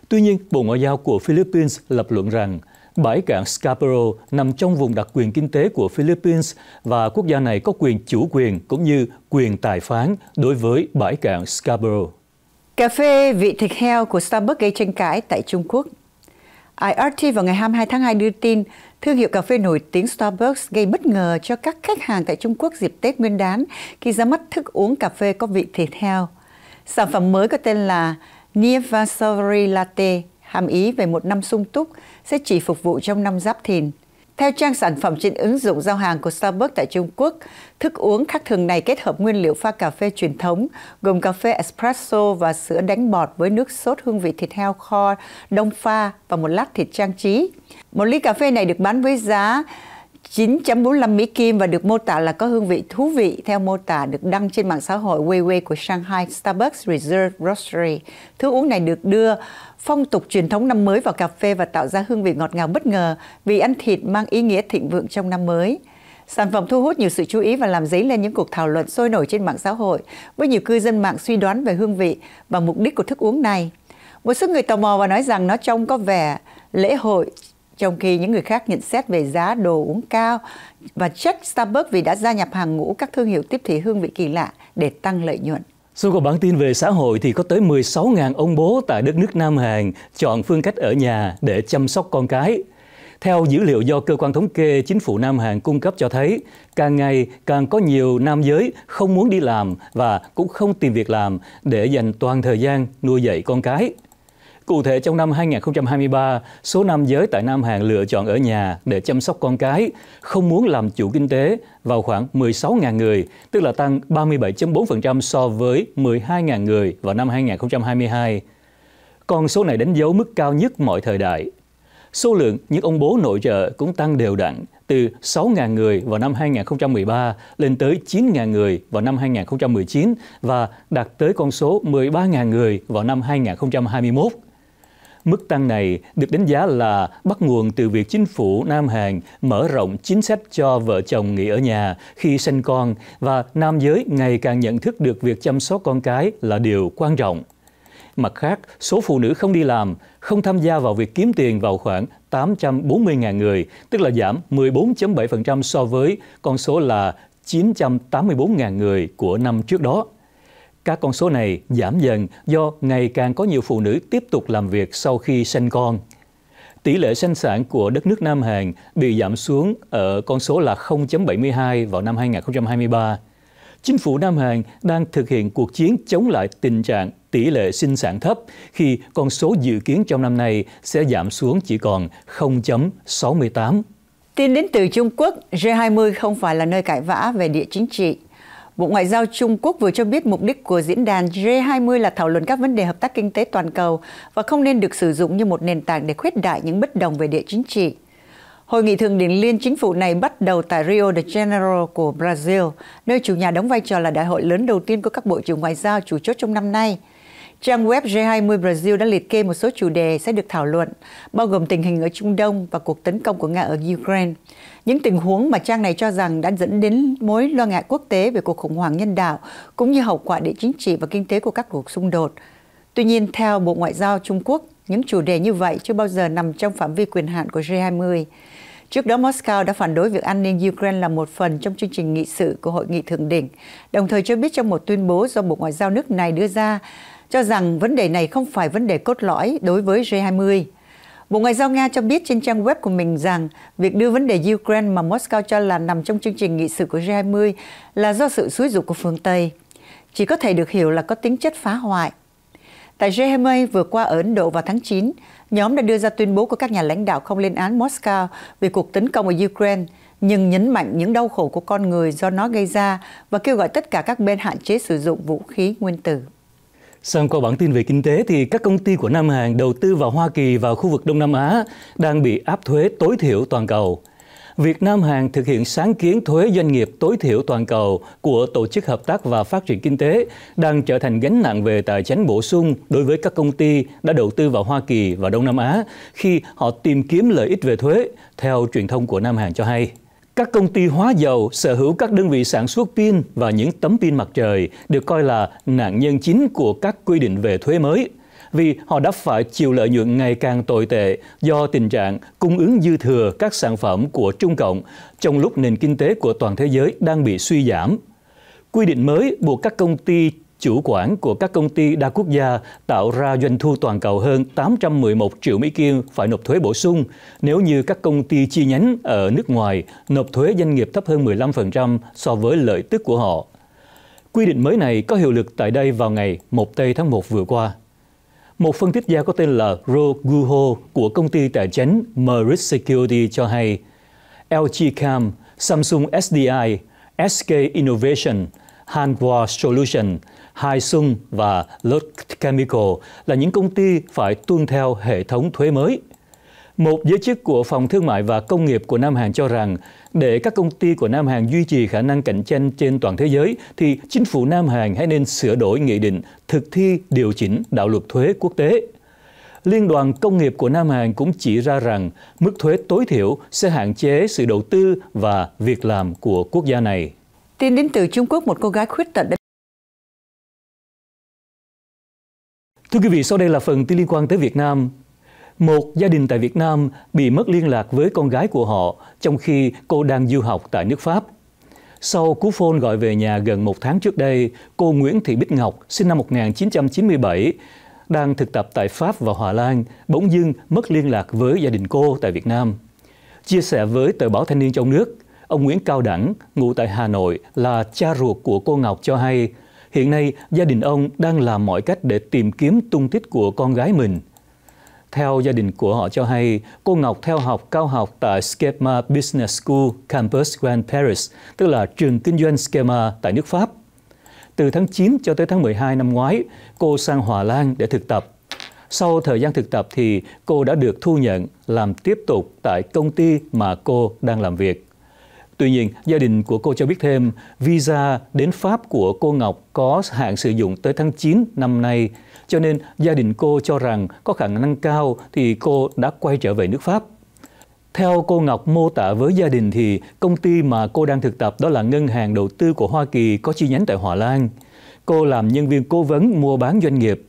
Tuy nhiên, Bộ Ngoại giao của Philippines lập luận rằng bãi cạn Scarborough nằm trong vùng đặc quyền kinh tế của Philippines và quốc gia này có quyền chủ quyền cũng như quyền tài phán đối với bãi cạn Scarborough. Cà phê vị thịt heo của Starbucks gây tranh cãi tại Trung Quốc. IRT vào ngày 22 tháng 2 đưa tin Thương hiệu cà phê nổi tiếng Starbucks gây bất ngờ cho các khách hàng tại Trung Quốc dịp Tết Nguyên đán khi ra mắt thức uống cà phê có vị thịt heo. Sản phẩm mới có tên là Nivasori Latte, hàm ý về một năm sung túc, sẽ chỉ phục vụ trong năm giáp thìn. Theo trang sản phẩm trên ứng dụng giao hàng của Starbucks tại Trung Quốc, thức uống khác thường này kết hợp nguyên liệu pha cà phê truyền thống, gồm cà phê espresso và sữa đánh bọt với nước sốt hương vị thịt heo kho, đông pha và một lát thịt trang trí. Một ly cà phê này được bán với giá 9.45 Mỹ Kim và được mô tả là có hương vị thú vị theo mô tả được đăng trên mạng xã hội Weiwei của Shanghai Starbucks Reserve Roastery. Thứ uống này được đưa phong tục truyền thống năm mới vào cà phê và tạo ra hương vị ngọt ngào bất ngờ vì ăn thịt mang ý nghĩa thịnh vượng trong năm mới. Sản phẩm thu hút nhiều sự chú ý và làm dấy lên những cuộc thảo luận sôi nổi trên mạng xã hội, với nhiều cư dân mạng suy đoán về hương vị và mục đích của thức uống này. Một số người tò mò và nói rằng nó trông có vẻ lễ hội trong khi những người khác nhận xét về giá đồ uống cao và trách Starbucks vì đã gia nhập hàng ngũ các thương hiệu tiếp thị hương vị kỳ lạ để tăng lợi nhuận. Xung quanh bản tin về xã hội thì có tới 16.000 ông bố tại đất nước Nam Hàn chọn phương cách ở nhà để chăm sóc con cái. Theo dữ liệu do cơ quan thống kê chính phủ Nam Hàn cung cấp cho thấy, càng ngày càng có nhiều nam giới không muốn đi làm và cũng không tìm việc làm để dành toàn thời gian nuôi dạy con cái. Cụ thể trong năm 2023, số nam giới tại Nam Hàn lựa chọn ở nhà để chăm sóc con cái, không muốn làm chủ kinh tế vào khoảng 16.000 người, tức là tăng 37.4% so với 12.000 người vào năm 2022. Con số này đánh dấu mức cao nhất mọi thời đại. Số lượng những ông bố nội trợ cũng tăng đều đặn, từ 6.000 người vào năm 2013 lên tới 9.000 người vào năm 2019 và đạt tới con số 13.000 người vào năm 2021. Mức tăng này được đánh giá là bắt nguồn từ việc chính phủ Nam Hàn mở rộng chính sách cho vợ chồng nghỉ ở nhà khi sinh con và nam giới ngày càng nhận thức được việc chăm sóc con cái là điều quan trọng. Mặt khác, số phụ nữ không đi làm, không tham gia vào việc kiếm tiền vào khoảng 840.000 người, tức là giảm 14.7% so với con số là 984.000 người của năm trước đó. Các con số này giảm dần do ngày càng có nhiều phụ nữ tiếp tục làm việc sau khi sinh con. Tỷ lệ sinh sản của đất nước Nam Hàn bị giảm xuống ở con số là 0.72 vào năm 2023. Chính phủ Nam Hàn đang thực hiện cuộc chiến chống lại tình trạng tỷ lệ sinh sản thấp khi con số dự kiến trong năm nay sẽ giảm xuống chỉ còn 0.68. Tin đến từ Trung Quốc, G20 không phải là nơi cãi vã về địa chính trị Bộ Ngoại giao Trung Quốc vừa cho biết mục đích của diễn đàn G20 là thảo luận các vấn đề hợp tác kinh tế toàn cầu và không nên được sử dụng như một nền tảng để khuyết đại những bất đồng về địa chính trị. Hội nghị thượng đỉnh liên chính phủ này bắt đầu tại Rio de Janeiro của Brazil, nơi chủ nhà đóng vai trò là đại hội lớn đầu tiên của các bộ trưởng ngoại giao chủ chốt trong năm nay – Trang web G20 Brazil đã liệt kê một số chủ đề sẽ được thảo luận, bao gồm tình hình ở Trung Đông và cuộc tấn công của Nga ở Ukraine. Những tình huống mà trang này cho rằng đã dẫn đến mối lo ngại quốc tế về cuộc khủng hoảng nhân đạo, cũng như hậu quả địa chính trị và kinh tế của các cuộc xung đột. Tuy nhiên, theo Bộ Ngoại giao Trung Quốc, những chủ đề như vậy chưa bao giờ nằm trong phạm vi quyền hạn của G20. Trước đó, Moscow đã phản đối việc an ninh Ukraine là một phần trong chương trình nghị sự của Hội nghị Thượng đỉnh, đồng thời cho biết trong một tuyên bố do Bộ Ngoại giao nước này đưa ra cho rằng vấn đề này không phải vấn đề cốt lõi đối với G20. Bộ Ngoại giao Nga cho biết trên trang web của mình rằng việc đưa vấn đề Ukraine mà Moscow cho là nằm trong chương trình nghị sự của G20 là do sự xúi dục của phương Tây, chỉ có thể được hiểu là có tính chất phá hoại. Tại G20 vừa qua ở Ấn Độ vào tháng 9, nhóm đã đưa ra tuyên bố của các nhà lãnh đạo không lên án Moscow về cuộc tấn công ở Ukraine, nhưng nhấn mạnh những đau khổ của con người do nó gây ra và kêu gọi tất cả các bên hạn chế sử dụng vũ khí nguyên tử sang qua bản tin về kinh tế thì các công ty của Nam Hàn đầu tư vào Hoa Kỳ và khu vực Đông Nam Á đang bị áp thuế tối thiểu toàn cầu. Việt Nam Hàn thực hiện sáng kiến thuế doanh nghiệp tối thiểu toàn cầu của Tổ chức Hợp tác và Phát triển Kinh tế đang trở thành gánh nặng về tài chính bổ sung đối với các công ty đã đầu tư vào Hoa Kỳ và Đông Nam Á khi họ tìm kiếm lợi ích về thuế, theo truyền thông của Nam Hàn cho hay. Các công ty hóa dầu sở hữu các đơn vị sản xuất pin và những tấm pin mặt trời được coi là nạn nhân chính của các quy định về thuế mới vì họ đã phải chịu lợi nhuận ngày càng tồi tệ do tình trạng cung ứng dư thừa các sản phẩm của Trung Cộng trong lúc nền kinh tế của toàn thế giới đang bị suy giảm. Quy định mới buộc các công ty chủ quản của các công ty đa quốc gia tạo ra doanh thu toàn cầu hơn 811 triệu Mỹ Kim phải nộp thuế bổ sung nếu như các công ty chi nhánh ở nước ngoài nộp thuế doanh nghiệp thấp hơn 15% so với lợi tức của họ. Quy định mới này có hiệu lực tại đây vào ngày 1 tây tháng 1 vừa qua. Một phân tích gia có tên là Ro Guho của công ty tài chính Merit Security cho hay LG Cam, Samsung SDI, SK Innovation, Hanwha Solution Haisung và Lot Chemical là những công ty phải tuân theo hệ thống thuế mới. Một giới chức của Phòng Thương mại và Công nghiệp của Nam Hàn cho rằng để các công ty của Nam Hàn duy trì khả năng cạnh tranh trên toàn thế giới thì chính phủ Nam Hàn hãy nên sửa đổi nghị định thực thi điều chỉnh đạo luật thuế quốc tế. Liên đoàn Công nghiệp của Nam Hàn cũng chỉ ra rằng mức thuế tối thiểu sẽ hạn chế sự đầu tư và việc làm của quốc gia này. Tin đến từ Trung Quốc, một cô gái khuyết tật đã Thưa quý vị, sau đây là phần tin liên quan tới Việt Nam. Một gia đình tại Việt Nam bị mất liên lạc với con gái của họ trong khi cô đang du học tại nước Pháp. Sau cú phone gọi về nhà gần một tháng trước đây, cô Nguyễn Thị Bích Ngọc, sinh năm 1997, đang thực tập tại Pháp và Hòa Lan, bỗng dưng mất liên lạc với gia đình cô tại Việt Nam. Chia sẻ với tờ báo Thanh niên trong nước, ông Nguyễn Cao Đẳng, ngụ tại Hà Nội, là cha ruột của cô Ngọc cho hay – Hiện nay, gia đình ông đang làm mọi cách để tìm kiếm tung tích của con gái mình. Theo gia đình của họ cho hay, cô Ngọc theo học cao học tại Skema Business School Campus Grand Paris, tức là trường kinh doanh Skema tại nước Pháp. Từ tháng 9 cho tới tháng 12 năm ngoái, cô sang Hòa Lan để thực tập. Sau thời gian thực tập thì cô đã được thu nhận làm tiếp tục tại công ty mà cô đang làm việc. Tuy nhiên, gia đình của cô cho biết thêm, visa đến Pháp của cô Ngọc có hạn sử dụng tới tháng 9 năm nay, cho nên gia đình cô cho rằng có khả năng cao thì cô đã quay trở về nước Pháp. Theo cô Ngọc mô tả với gia đình thì công ty mà cô đang thực tập đó là ngân hàng đầu tư của Hoa Kỳ có chi nhánh tại Hòa Lan. Cô làm nhân viên cố vấn mua bán doanh nghiệp.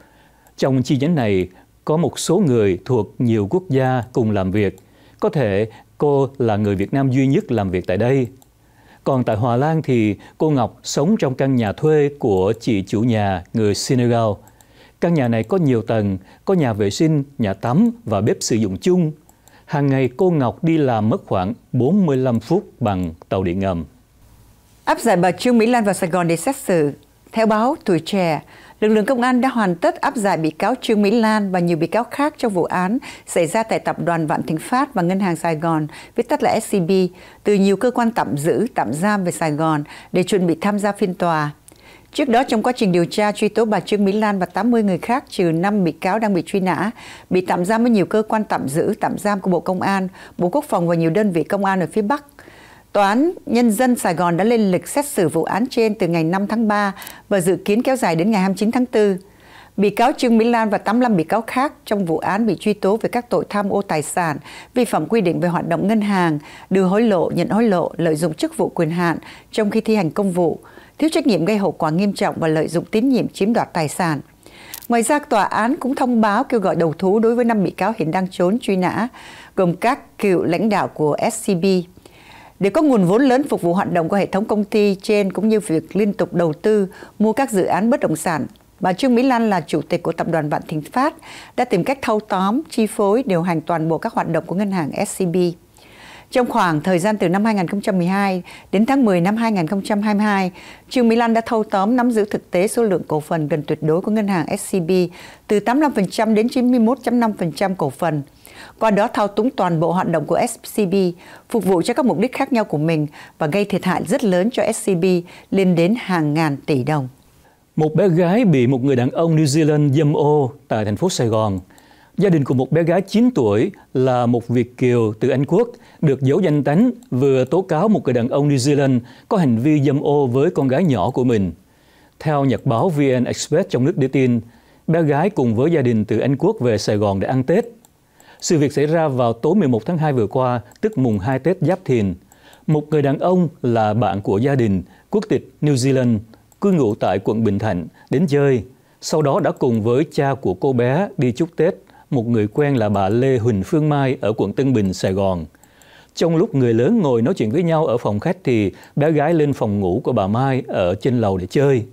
Trong chi nhánh này có một số người thuộc nhiều quốc gia cùng làm việc. Có thể Cô là người Việt Nam duy nhất làm việc tại đây. Còn tại Hòa Lan thì cô Ngọc sống trong căn nhà thuê của chị chủ nhà người Senegal. Căn nhà này có nhiều tầng, có nhà vệ sinh, nhà tắm và bếp sử dụng chung. Hàng ngày cô Ngọc đi làm mất khoảng 45 phút bằng tàu điện ngầm. Áp giải bà Trương Mỹ Lan vào Sài Gòn để xét xử. Theo báo Tuổi Trẻ, lực lượng công an đã hoàn tất áp giải bị cáo Trương Mỹ Lan và nhiều bị cáo khác trong vụ án xảy ra tại Tập đoàn Vạn Thịnh Phát và Ngân hàng Sài Gòn, viết tắt là SCB, từ nhiều cơ quan tạm giữ, tạm giam về Sài Gòn để chuẩn bị tham gia phiên tòa. Trước đó, trong quá trình điều tra truy tố bà Trương Mỹ Lan và 80 người khác trừ 5 bị cáo đang bị truy nã, bị tạm giam với nhiều cơ quan tạm giữ, tạm giam của Bộ Công an, Bộ Quốc phòng và nhiều đơn vị công an ở phía Bắc – Tòa án Nhân dân Sài Gòn đã lên lịch xét xử vụ án trên từ ngày 5 tháng 3 và dự kiến kéo dài đến ngày 29 tháng 4. Bị cáo Trương Mỹ Lan và 85 bị cáo khác trong vụ án bị truy tố về các tội tham ô tài sản, vi phạm quy định về hoạt động ngân hàng, đưa hối lộ, nhận hối lộ, lợi dụng chức vụ quyền hạn trong khi thi hành công vụ, thiếu trách nhiệm gây hậu quả nghiêm trọng và lợi dụng tín nhiệm chiếm đoạt tài sản. Ngoài ra, tòa án cũng thông báo kêu gọi đầu thú đối với 5 bị cáo hiện đang trốn truy nã, gồm các cựu lãnh đạo của SCB. Để có nguồn vốn lớn phục vụ hoạt động của hệ thống công ty trên cũng như việc liên tục đầu tư mua các dự án bất động sản, bà Trương Mỹ Lan là chủ tịch của tập đoàn Vạn Thịnh Phát đã tìm cách thâu tóm, chi phối, điều hành toàn bộ các hoạt động của ngân hàng SCB. Trong khoảng thời gian từ năm 2012 đến tháng 10 năm 2022, Trương Mỹ Lan đã thâu tóm nắm giữ thực tế số lượng cổ phần gần tuyệt đối của ngân hàng SCB từ 85% đến 91.5% cổ phần. Qua đó thao túng toàn bộ hoạt động của SCB, phục vụ cho các mục đích khác nhau của mình và gây thiệt hại rất lớn cho SCB lên đến hàng ngàn tỷ đồng. Một bé gái bị một người đàn ông New Zealand dâm ô tại thành phố Sài Gòn Gia đình của một bé gái 9 tuổi là một Việt Kiều từ Anh Quốc được giấu danh tánh vừa tố cáo một người đàn ông New Zealand có hành vi dâm ô với con gái nhỏ của mình. Theo nhật báo VN Express trong nước đưa tin, bé gái cùng với gia đình từ Anh Quốc về Sài Gòn để ăn Tết. Sự việc xảy ra vào tối 11 tháng 2 vừa qua, tức mùng 2 Tết Giáp Thìn. Một người đàn ông là bạn của gia đình, quốc tịch New Zealand, cư ngụ tại quận Bình Thạnh, đến chơi. Sau đó đã cùng với cha của cô bé đi chúc Tết một người quen là bà Lê Huỳnh Phương Mai ở quận Tân Bình, Sài Gòn. Trong lúc người lớn ngồi nói chuyện với nhau ở phòng khách thì bé gái lên phòng ngủ của bà Mai ở trên lầu để chơi.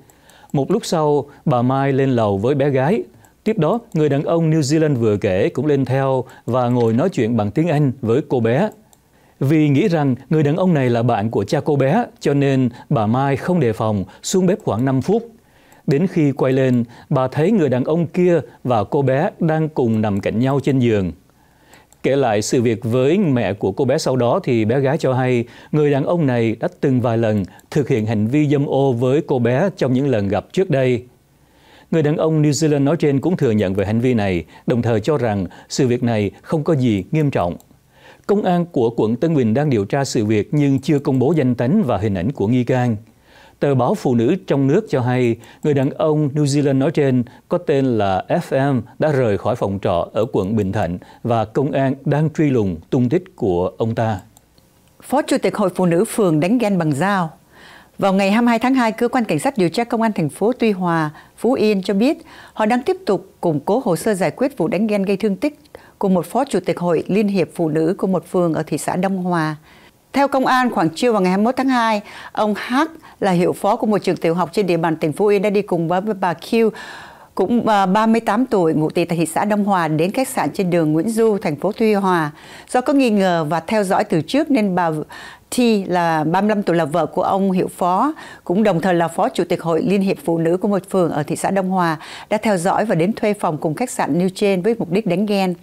Một lúc sau, bà Mai lên lầu với bé gái. Tiếp đó, người đàn ông New Zealand vừa kể cũng lên theo và ngồi nói chuyện bằng tiếng Anh với cô bé. Vì nghĩ rằng người đàn ông này là bạn của cha cô bé, cho nên bà Mai không đề phòng, xuống bếp khoảng 5 phút Đến khi quay lên, bà thấy người đàn ông kia và cô bé đang cùng nằm cạnh nhau trên giường. Kể lại sự việc với mẹ của cô bé sau đó thì bé gái cho hay người đàn ông này đã từng vài lần thực hiện hành vi dâm ô với cô bé trong những lần gặp trước đây. Người đàn ông New Zealand nói trên cũng thừa nhận về hành vi này, đồng thời cho rằng sự việc này không có gì nghiêm trọng. Công an của quận Tân Bình đang điều tra sự việc nhưng chưa công bố danh tính và hình ảnh của nghi can. Tờ báo Phụ nữ trong nước cho hay, người đàn ông New Zealand nói trên có tên là FM đã rời khỏi phòng trọ ở quận Bình Thạnh và công an đang truy lùng tung tích của ông ta. Phó Chủ tịch Hội Phụ nữ phường đánh ghen bằng dao vào ngày 22 tháng 2, cơ quan cảnh sát điều tra công an thành phố Tuy Hòa, Phú Yên cho biết họ đang tiếp tục củng cố hồ sơ giải quyết vụ đánh ghen gây thương tích của một phó chủ tịch hội Liên hiệp Phụ nữ của một phường ở thị xã Đông Hòa. Theo công an, khoảng trưa vào ngày 21 tháng 2, ông H là hiệu phó của một trường tiểu học trên địa bàn tỉnh Phú Yên đã đi cùng với bà Q cũng 38 à, tuổi, ngụ tị tại thị xã Đông Hòa đến khách sạn trên đường Nguyễn Du, thành phố Tuy Hòa. Do có nghi ngờ và theo dõi từ trước nên bà T là 35 tuổi là vợ của ông hiệu phó, cũng đồng thời là phó chủ tịch hội Liên hiệp Phụ nữ của một phường ở thị xã Đông Hòa, đã theo dõi và đến thuê phòng cùng khách sạn nêu trên với mục đích đánh ghen.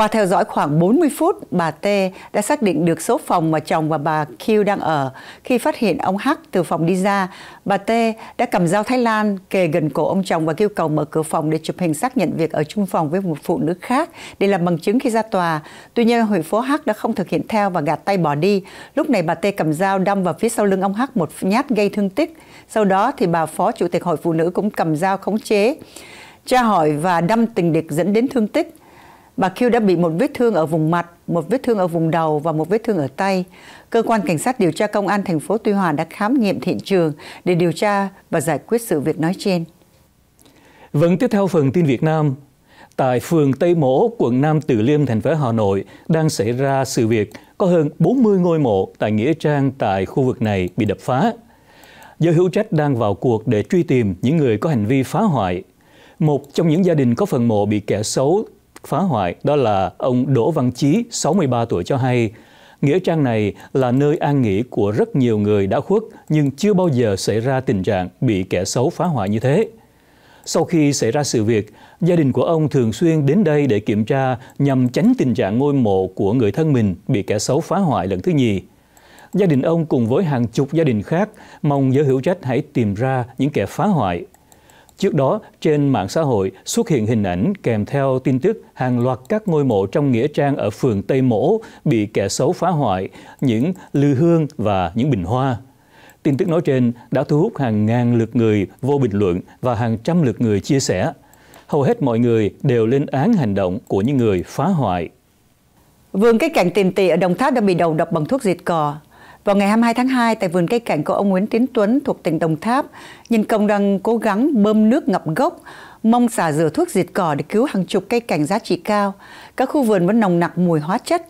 Qua theo dõi khoảng 40 phút, bà T đã xác định được số phòng mà chồng và bà Q đang ở. Khi phát hiện ông H từ phòng đi ra, bà T đã cầm dao Thái Lan kề gần cổ ông chồng và kêu cầu mở cửa phòng để chụp hình xác nhận việc ở chung phòng với một phụ nữ khác để làm bằng chứng khi ra tòa. Tuy nhiên, hội Phố H đã không thực hiện theo và gạt tay bỏ đi. Lúc này bà T cầm dao đâm vào phía sau lưng ông H một nhát gây thương tích. Sau đó thì bà Phó Chủ tịch Hội Phụ Nữ cũng cầm dao khống chế tra hỏi và đâm tình địch dẫn đến thương tích. Bà Q đã bị một vết thương ở vùng mặt, một vết thương ở vùng đầu và một vết thương ở tay. Cơ quan cảnh sát điều tra công an thành phố Tuy Hòa đã khám nghiệm hiện trường để điều tra và giải quyết sự việc nói trên. Vẫn vâng, tiếp theo phần tin Việt Nam, tại phường Tây Mỗ, quận Nam Từ Liêm, thành phố Hà Nội đang xảy ra sự việc có hơn 40 ngôi mộ tại Nghĩa Trang tại khu vực này bị đập phá. Giới hữu trách đang vào cuộc để truy tìm những người có hành vi phá hoại. Một trong những gia đình có phần mộ bị kẻ xấu phá hoại, đó là ông Đỗ Văn Chí, 63 tuổi cho hay, Nghĩa trang này là nơi an nghỉ của rất nhiều người đã khuất nhưng chưa bao giờ xảy ra tình trạng bị kẻ xấu phá hoại như thế. Sau khi xảy ra sự việc, gia đình của ông thường xuyên đến đây để kiểm tra nhằm tránh tình trạng ngôi mộ của người thân mình bị kẻ xấu phá hoại lần thứ nhì. Gia đình ông cùng với hàng chục gia đình khác mong giới hữu trách hãy tìm ra những kẻ phá hoại Trước đó, trên mạng xã hội xuất hiện hình ảnh kèm theo tin tức hàng loạt các ngôi mộ trong Nghĩa Trang ở phường Tây Mỗ bị kẻ xấu phá hoại, những lư hương và những bình hoa. Tin tức nói trên đã thu hút hàng ngàn lượt người vô bình luận và hàng trăm lượt người chia sẻ. Hầu hết mọi người đều lên án hành động của những người phá hoại. Vườn cây cảnh tiền tỷ ở Đồng Tháp đã bị đầu độc bằng thuốc diệt cỏ. Vào ngày 22 tháng 2, tại vườn cây cảnh của ông Nguyễn Tiến Tuấn thuộc tỉnh Đồng Tháp, nhân công đang cố gắng bơm nước ngập gốc, mong xả rửa thuốc diệt cỏ để cứu hàng chục cây cảnh giá trị cao. Các khu vườn vẫn nồng nặc mùi hóa chất.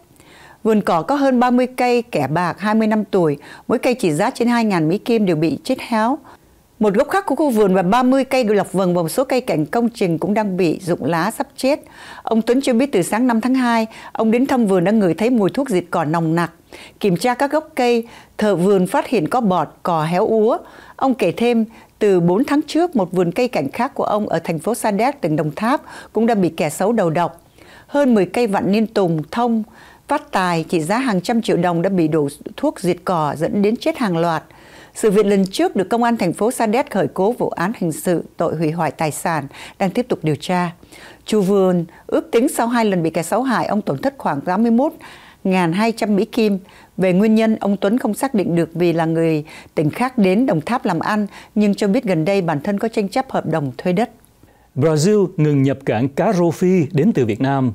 Vườn cỏ có hơn 30 cây kẻ bạc 20 năm tuổi, mỗi cây chỉ giá trên 2.000 Mỹ Kim đều bị chết héo. Một góc khác của khu vườn và 30 cây lọc vừng và một số cây cảnh công trình cũng đang bị rụng lá sắp chết. Ông Tuấn cho biết từ sáng 5 tháng 2, ông đến thăm vườn đã ngửi thấy mùi thuốc diệt cỏ nồng nặc. Kiểm tra các gốc cây, thợ vườn phát hiện có bọt, cỏ héo úa. Ông kể thêm, từ 4 tháng trước, một vườn cây cảnh khác của ông ở thành phố Sa Đéc, tỉnh Đồng Tháp cũng đã bị kẻ xấu đầu độc. Hơn 10 cây vạn niên tùng, thông, phát tài trị giá hàng trăm triệu đồng đã bị đổ thuốc diệt cỏ dẫn đến chết hàng loạt – sự việc lần trước được Công an thành phố Sa Đéc khởi cố vụ án hình sự tội hủy hoại tài sản đang tiếp tục điều tra. Chu Vườn ước tính sau hai lần bị kẻ xấu hại, ông tổn thất khoảng 81 1.200 Mỹ Kim. Về nguyên nhân, ông Tuấn không xác định được vì là người tỉnh khác đến Đồng Tháp làm ăn, nhưng cho biết gần đây bản thân có tranh chấp hợp đồng thuê đất. Brazil ngừng nhập cảng cá rô phi đến từ Việt Nam.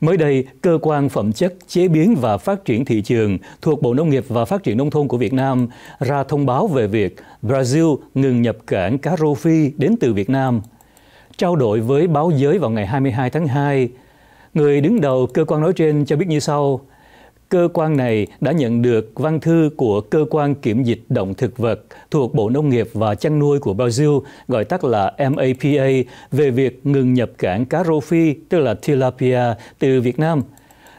Mới đây, Cơ quan Phẩm chất Chế biến và Phát triển Thị trường thuộc Bộ Nông nghiệp và Phát triển Nông thôn của Việt Nam ra thông báo về việc Brazil ngừng nhập cảng cá rô phi đến từ Việt Nam. Trao đổi với báo giới vào ngày 22 tháng 2, người đứng đầu cơ quan nói trên cho biết như sau – cơ quan này đã nhận được văn thư của Cơ quan Kiểm dịch Động Thực vật thuộc Bộ Nông nghiệp và Chăn nuôi của Brazil, gọi tắt là MAPA, về việc ngừng nhập cảng cá rô phi, tức là tilapia, từ Việt Nam.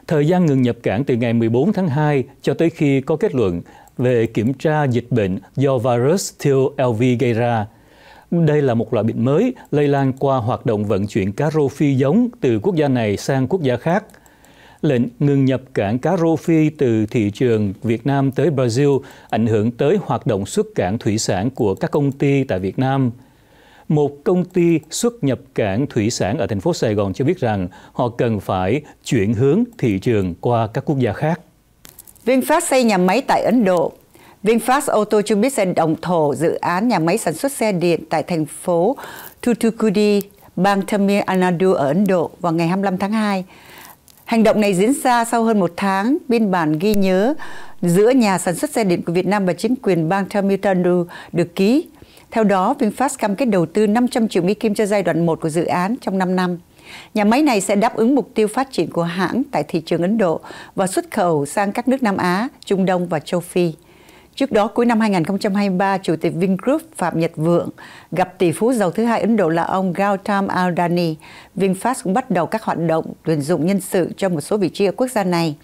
Thời gian ngừng nhập cảng từ ngày 14 tháng 2 cho tới khi có kết luận về kiểm tra dịch bệnh do virus TIL-LV gây ra. Đây là một loại bệnh mới lây lan qua hoạt động vận chuyển cá rô phi giống từ quốc gia này sang quốc gia khác – lệnh ngừng nhập cảng cá rô phi từ thị trường Việt Nam tới Brazil ảnh hưởng tới hoạt động xuất cảng thủy sản của các công ty tại Việt Nam. Một công ty xuất nhập cảng thủy sản ở thành phố Sài Gòn cho biết rằng họ cần phải chuyển hướng thị trường qua các quốc gia khác. VinFast xây nhà máy tại Ấn Độ VinFast ô tô cho biết sẽ đồng thổ dự án nhà máy sản xuất xe điện tại thành phố Thuthukudi, bang Tamil Nadu ở Ấn Độ vào ngày 25 tháng 2. Hành động này diễn ra sau hơn một tháng, biên bản ghi nhớ giữa nhà sản xuất xe điện của Việt Nam và chính quyền bang Tamil được ký. Theo đó, VinFast cam kết đầu tư 500 triệu Mỹ Kim cho giai đoạn 1 của dự án trong 5 năm. Nhà máy này sẽ đáp ứng mục tiêu phát triển của hãng tại thị trường Ấn Độ và xuất khẩu sang các nước Nam Á, Trung Đông và châu Phi. Trước đó, cuối năm 2023, Chủ tịch Vingroup Phạm Nhật Vượng gặp tỷ phú giàu thứ hai Ấn Độ là ông Gautam Adani VinFast cũng bắt đầu các hoạt động tuyển dụng nhân sự cho một số vị trí ở quốc gia này.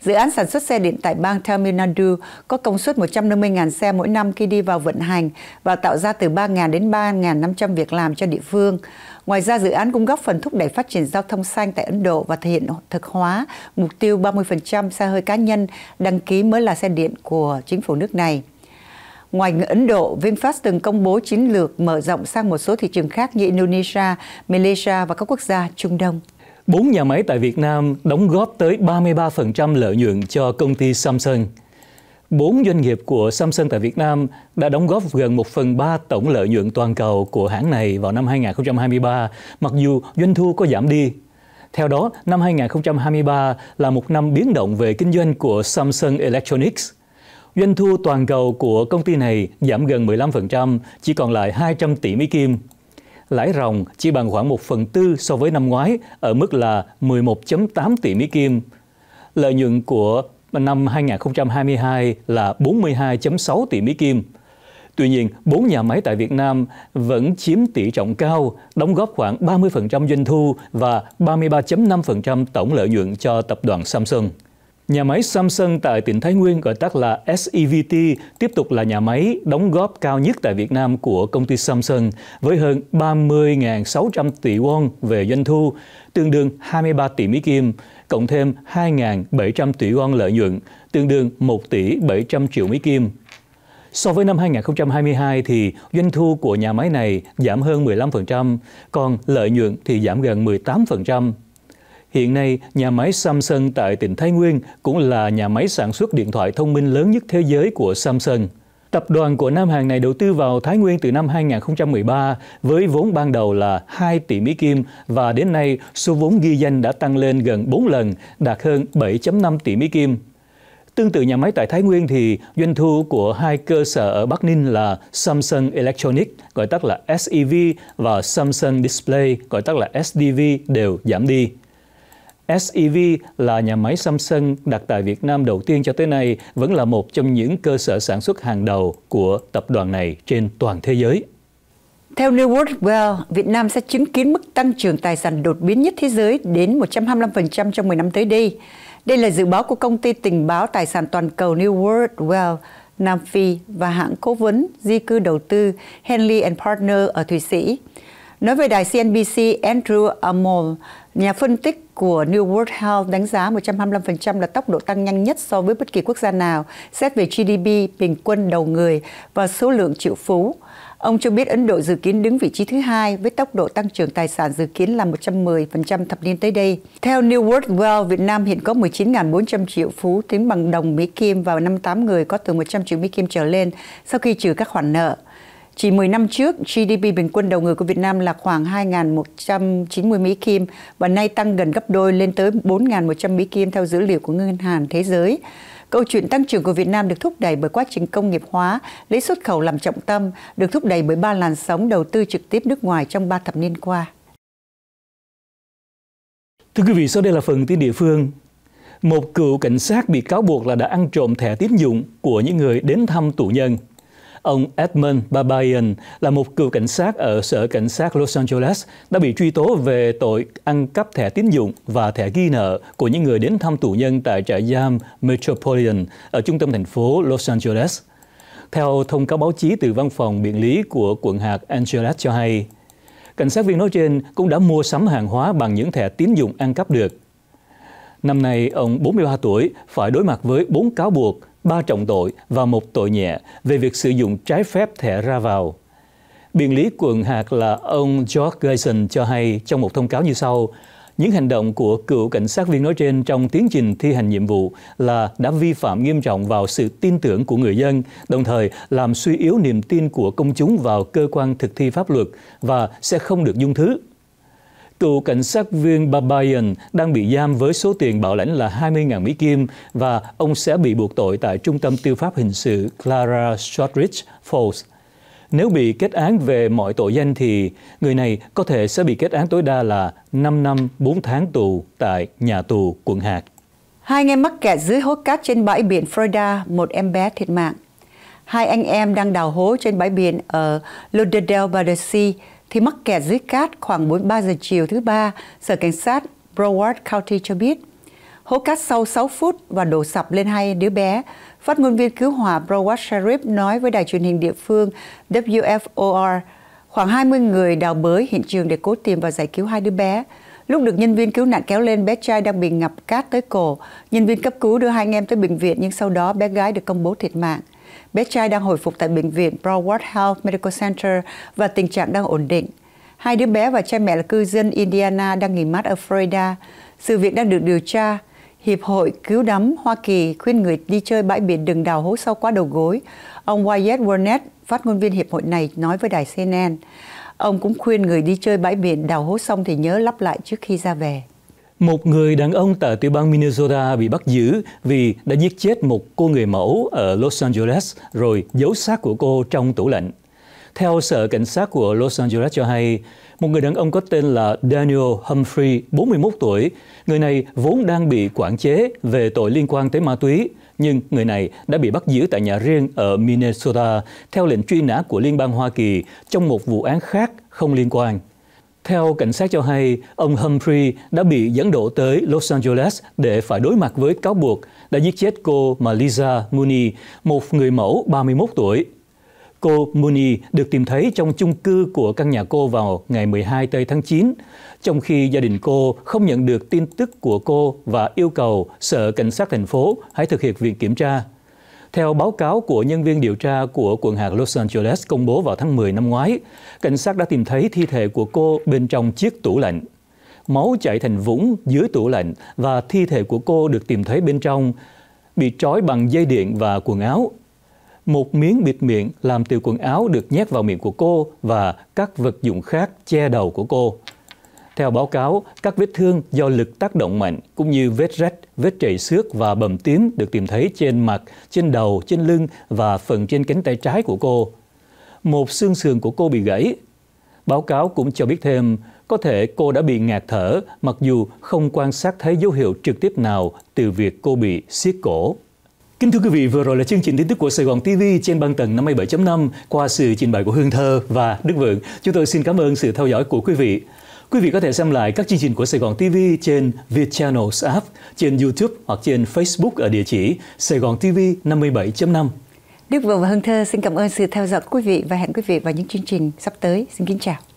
Dự án sản xuất xe điện tại bang Tamil Nadu có công suất 150.000 xe mỗi năm khi đi vào vận hành và tạo ra từ 3.000 đến 3.500 việc làm cho địa phương. Ngoài ra, dự án cũng góp phần thúc đẩy phát triển giao thông xanh tại Ấn Độ và thể hiện thực hóa mục tiêu 30% xe hơi cá nhân đăng ký mới là xe điện của chính phủ nước này. Ngoài Ấn Độ, VinFast từng công bố chiến lược mở rộng sang một số thị trường khác như Indonesia, Malaysia và các quốc gia Trung Đông. Bốn nhà máy tại Việt Nam đóng góp tới 33% lợi nhuận cho công ty Samsung. Bốn doanh nghiệp của Samsung tại Việt Nam đã đóng góp gần 1 phần 3 tổng lợi nhuận toàn cầu của hãng này vào năm 2023, mặc dù doanh thu có giảm đi. Theo đó, năm 2023 là một năm biến động về kinh doanh của Samsung Electronics – Doanh thu toàn cầu của công ty này giảm gần 15%, chỉ còn lại 200 tỷ Mỹ Kim. Lãi ròng chỉ bằng khoảng 1 phần tư so với năm ngoái, ở mức là 11.8 tỷ Mỹ Kim. Lợi nhuận của năm 2022 là 42.6 tỷ Mỹ Kim. Tuy nhiên, bốn nhà máy tại Việt Nam vẫn chiếm tỷ trọng cao, đóng góp khoảng 30% doanh thu và 33.5% tổng lợi nhuận cho tập đoàn Samsung. Nhà máy Samsung tại tỉnh Thái Nguyên gọi tắt là SEVT tiếp tục là nhà máy đóng góp cao nhất tại Việt Nam của công ty Samsung với hơn 30.600 tỷ won về doanh thu, tương đương 23 tỷ Mỹ Kim, cộng thêm 2.700 tỷ won lợi nhuận, tương đương 1 tỷ 700 triệu Mỹ Kim. So với năm 2022 thì doanh thu của nhà máy này giảm hơn 15%, còn lợi nhuận thì giảm gần 18%. Hiện nay, nhà máy Samsung tại tỉnh Thái Nguyên cũng là nhà máy sản xuất điện thoại thông minh lớn nhất thế giới của Samsung. Tập đoàn của Nam Hàn này đầu tư vào Thái Nguyên từ năm 2013 với vốn ban đầu là 2 tỷ Mỹ Kim và đến nay số vốn ghi danh đã tăng lên gần 4 lần, đạt hơn 7.5 tỷ Mỹ Kim. Tương tự nhà máy tại Thái Nguyên thì doanh thu của hai cơ sở ở Bắc Ninh là Samsung Electronics, gọi tắt là SEV, và Samsung Display, gọi tắt là SDV đều giảm đi. SEV là nhà máy Samsung đặt tại Việt Nam đầu tiên cho tới nay vẫn là một trong những cơ sở sản xuất hàng đầu của tập đoàn này trên toàn thế giới. Theo New World Well, Việt Nam sẽ chứng kiến mức tăng trưởng tài sản đột biến nhất thế giới đến 125% trong 10 năm tới đây. Đây là dự báo của công ty tình báo tài sản toàn cầu New World Well Nam Phi và hãng cố vấn di cư đầu tư Henley Partner ở Thụy Sĩ. Nói về đài CNBC, Andrew Amol, Nhà phân tích của New World Health đánh giá 125% là tốc độ tăng nhanh nhất so với bất kỳ quốc gia nào, xét về GDP, bình quân đầu người và số lượng triệu phú. Ông cho biết Ấn Độ dự kiến đứng vị trí thứ hai với tốc độ tăng trưởng tài sản dự kiến là 110% thập niên tới đây. Theo New World Wealth, Việt Nam hiện có 19.400 triệu phú tính bằng đồng Mỹ Kim và 58 người có từ 100 triệu Mỹ Kim trở lên sau khi trừ các khoản nợ. Chỉ 10 năm trước, GDP bình quân đầu người của Việt Nam là khoảng 2.190 Mỹ Kim và nay tăng gần gấp đôi lên tới 4.100 Mỹ Kim theo dữ liệu của Ngân hàng Thế giới. Câu chuyện tăng trưởng của Việt Nam được thúc đẩy bởi quá trình công nghiệp hóa, lấy xuất khẩu làm trọng tâm, được thúc đẩy bởi ba làn sóng đầu tư trực tiếp nước ngoài trong ba thập niên qua. Thưa quý vị, sau đây là phần tin địa phương. Một cựu cảnh sát bị cáo buộc là đã ăn trộm thẻ tín dụng của những người đến thăm tù nhân – Ông Edmund Babayan là một cựu cảnh sát ở sở cảnh sát Los Angeles đã bị truy tố về tội ăn cắp thẻ tín dụng và thẻ ghi nợ của những người đến thăm tù nhân tại trại giam Metropolitan ở trung tâm thành phố Los Angeles. Theo thông cáo báo chí từ văn phòng biện lý của quận hạt Angeles cho hay, cảnh sát viên nói trên cũng đã mua sắm hàng hóa bằng những thẻ tín dụng ăn cắp được. Năm nay, ông 43 tuổi phải đối mặt với 4 cáo buộc ba trọng tội và một tội nhẹ về việc sử dụng trái phép thẻ ra vào. Biện lý quận hạt là ông George Grayson cho hay trong một thông cáo như sau, những hành động của cựu cảnh sát viên nói trên trong tiến trình thi hành nhiệm vụ là đã vi phạm nghiêm trọng vào sự tin tưởng của người dân, đồng thời làm suy yếu niềm tin của công chúng vào cơ quan thực thi pháp luật và sẽ không được dung thứ. Cựu cảnh sát viên Babayan đang bị giam với số tiền bảo lãnh là 20.000 Mỹ Kim và ông sẽ bị buộc tội tại Trung tâm Tư pháp Hình sự Clara Shortridge Falls. Nếu bị kết án về mọi tội danh thì người này có thể sẽ bị kết án tối đa là 5 năm 4 tháng tù tại nhà tù quận hạt. Hai anh em mắc kẹt dưới hố cát trên bãi biển Florida, một em bé thiệt mạng. Hai anh em đang đào hố trên bãi biển ở Lauderdale by the Sea thì mắc kẹt dưới cát khoảng 43 giờ chiều thứ ba, Sở Cảnh sát Broward County cho biết. Hố cát sâu 6 phút và đổ sập lên hai đứa bé. Phát ngôn viên cứu hỏa Broward Sheriff nói với đài truyền hình địa phương WFOR khoảng 20 người đào bới hiện trường để cố tìm và giải cứu hai đứa bé. Lúc được nhân viên cứu nạn kéo lên, bé trai đang bị ngập cát tới cổ. Nhân viên cấp cứu đưa hai anh em tới bệnh viện nhưng sau đó bé gái được công bố thiệt mạng. Bé trai đang hồi phục tại bệnh viện Broward Health Medical Center và tình trạng đang ổn định. Hai đứa bé và cha mẹ là cư dân Indiana đang nghỉ mát ở Florida. Sự việc đang được điều tra. Hiệp hội Cứu đắm Hoa Kỳ khuyên người đi chơi bãi biển đừng đào hố sâu quá đầu gối. Ông Wyatt Warnett, phát ngôn viên hiệp hội này, nói với đài CNN. Ông cũng khuyên người đi chơi bãi biển đào hố xong thì nhớ lắp lại trước khi ra về. Một người đàn ông tại tiểu bang Minnesota bị bắt giữ vì đã giết chết một cô người mẫu ở Los Angeles rồi giấu xác của cô trong tủ lạnh. Theo Sở Cảnh sát của Los Angeles cho hay, một người đàn ông có tên là Daniel Humphrey, 41 tuổi. Người này vốn đang bị quản chế về tội liên quan tới ma túy, nhưng người này đã bị bắt giữ tại nhà riêng ở Minnesota theo lệnh truy nã của Liên bang Hoa Kỳ trong một vụ án khác không liên quan. Theo cảnh sát cho hay, ông Humphrey đã bị dẫn độ tới Los Angeles để phải đối mặt với cáo buộc đã giết chết cô Melissa Mooney, một người mẫu 31 tuổi. Cô Mooney được tìm thấy trong chung cư của căn nhà cô vào ngày 12 tây tháng 9, trong khi gia đình cô không nhận được tin tức của cô và yêu cầu sở cảnh sát thành phố hãy thực hiện việc kiểm tra. Theo báo cáo của nhân viên điều tra của quận hạt Los Angeles công bố vào tháng 10 năm ngoái, cảnh sát đã tìm thấy thi thể của cô bên trong chiếc tủ lạnh. Máu chảy thành vũng dưới tủ lạnh và thi thể của cô được tìm thấy bên trong, bị trói bằng dây điện và quần áo. Một miếng bịt miệng làm từ quần áo được nhét vào miệng của cô và các vật dụng khác che đầu của cô. Theo báo cáo, các vết thương do lực tác động mạnh cũng như vết rách, vết chảy xước và bầm tím được tìm thấy trên mặt, trên đầu, trên lưng và phần trên cánh tay trái của cô. Một xương sườn của cô bị gãy. Báo cáo cũng cho biết thêm, có thể cô đã bị ngạt thở mặc dù không quan sát thấy dấu hiệu trực tiếp nào từ việc cô bị siết cổ. Kính thưa quý vị, vừa rồi là chương trình tin tức của Sài Gòn TV trên băng tầng 57.5 qua sự trình bày của Hương Thơ và Đức Vượng. Chúng tôi xin cảm ơn sự theo dõi của quý vị. Quý vị có thể xem lại các chương trình của Sài Gòn TV trên Vietchannels app, trên YouTube hoặc trên Facebook ở địa chỉ Sài Gòn TV 57.5. Đức Vượng và Hưng Thơ xin cảm ơn sự theo dõi quý vị và hẹn quý vị vào những chương trình sắp tới. Xin kính chào.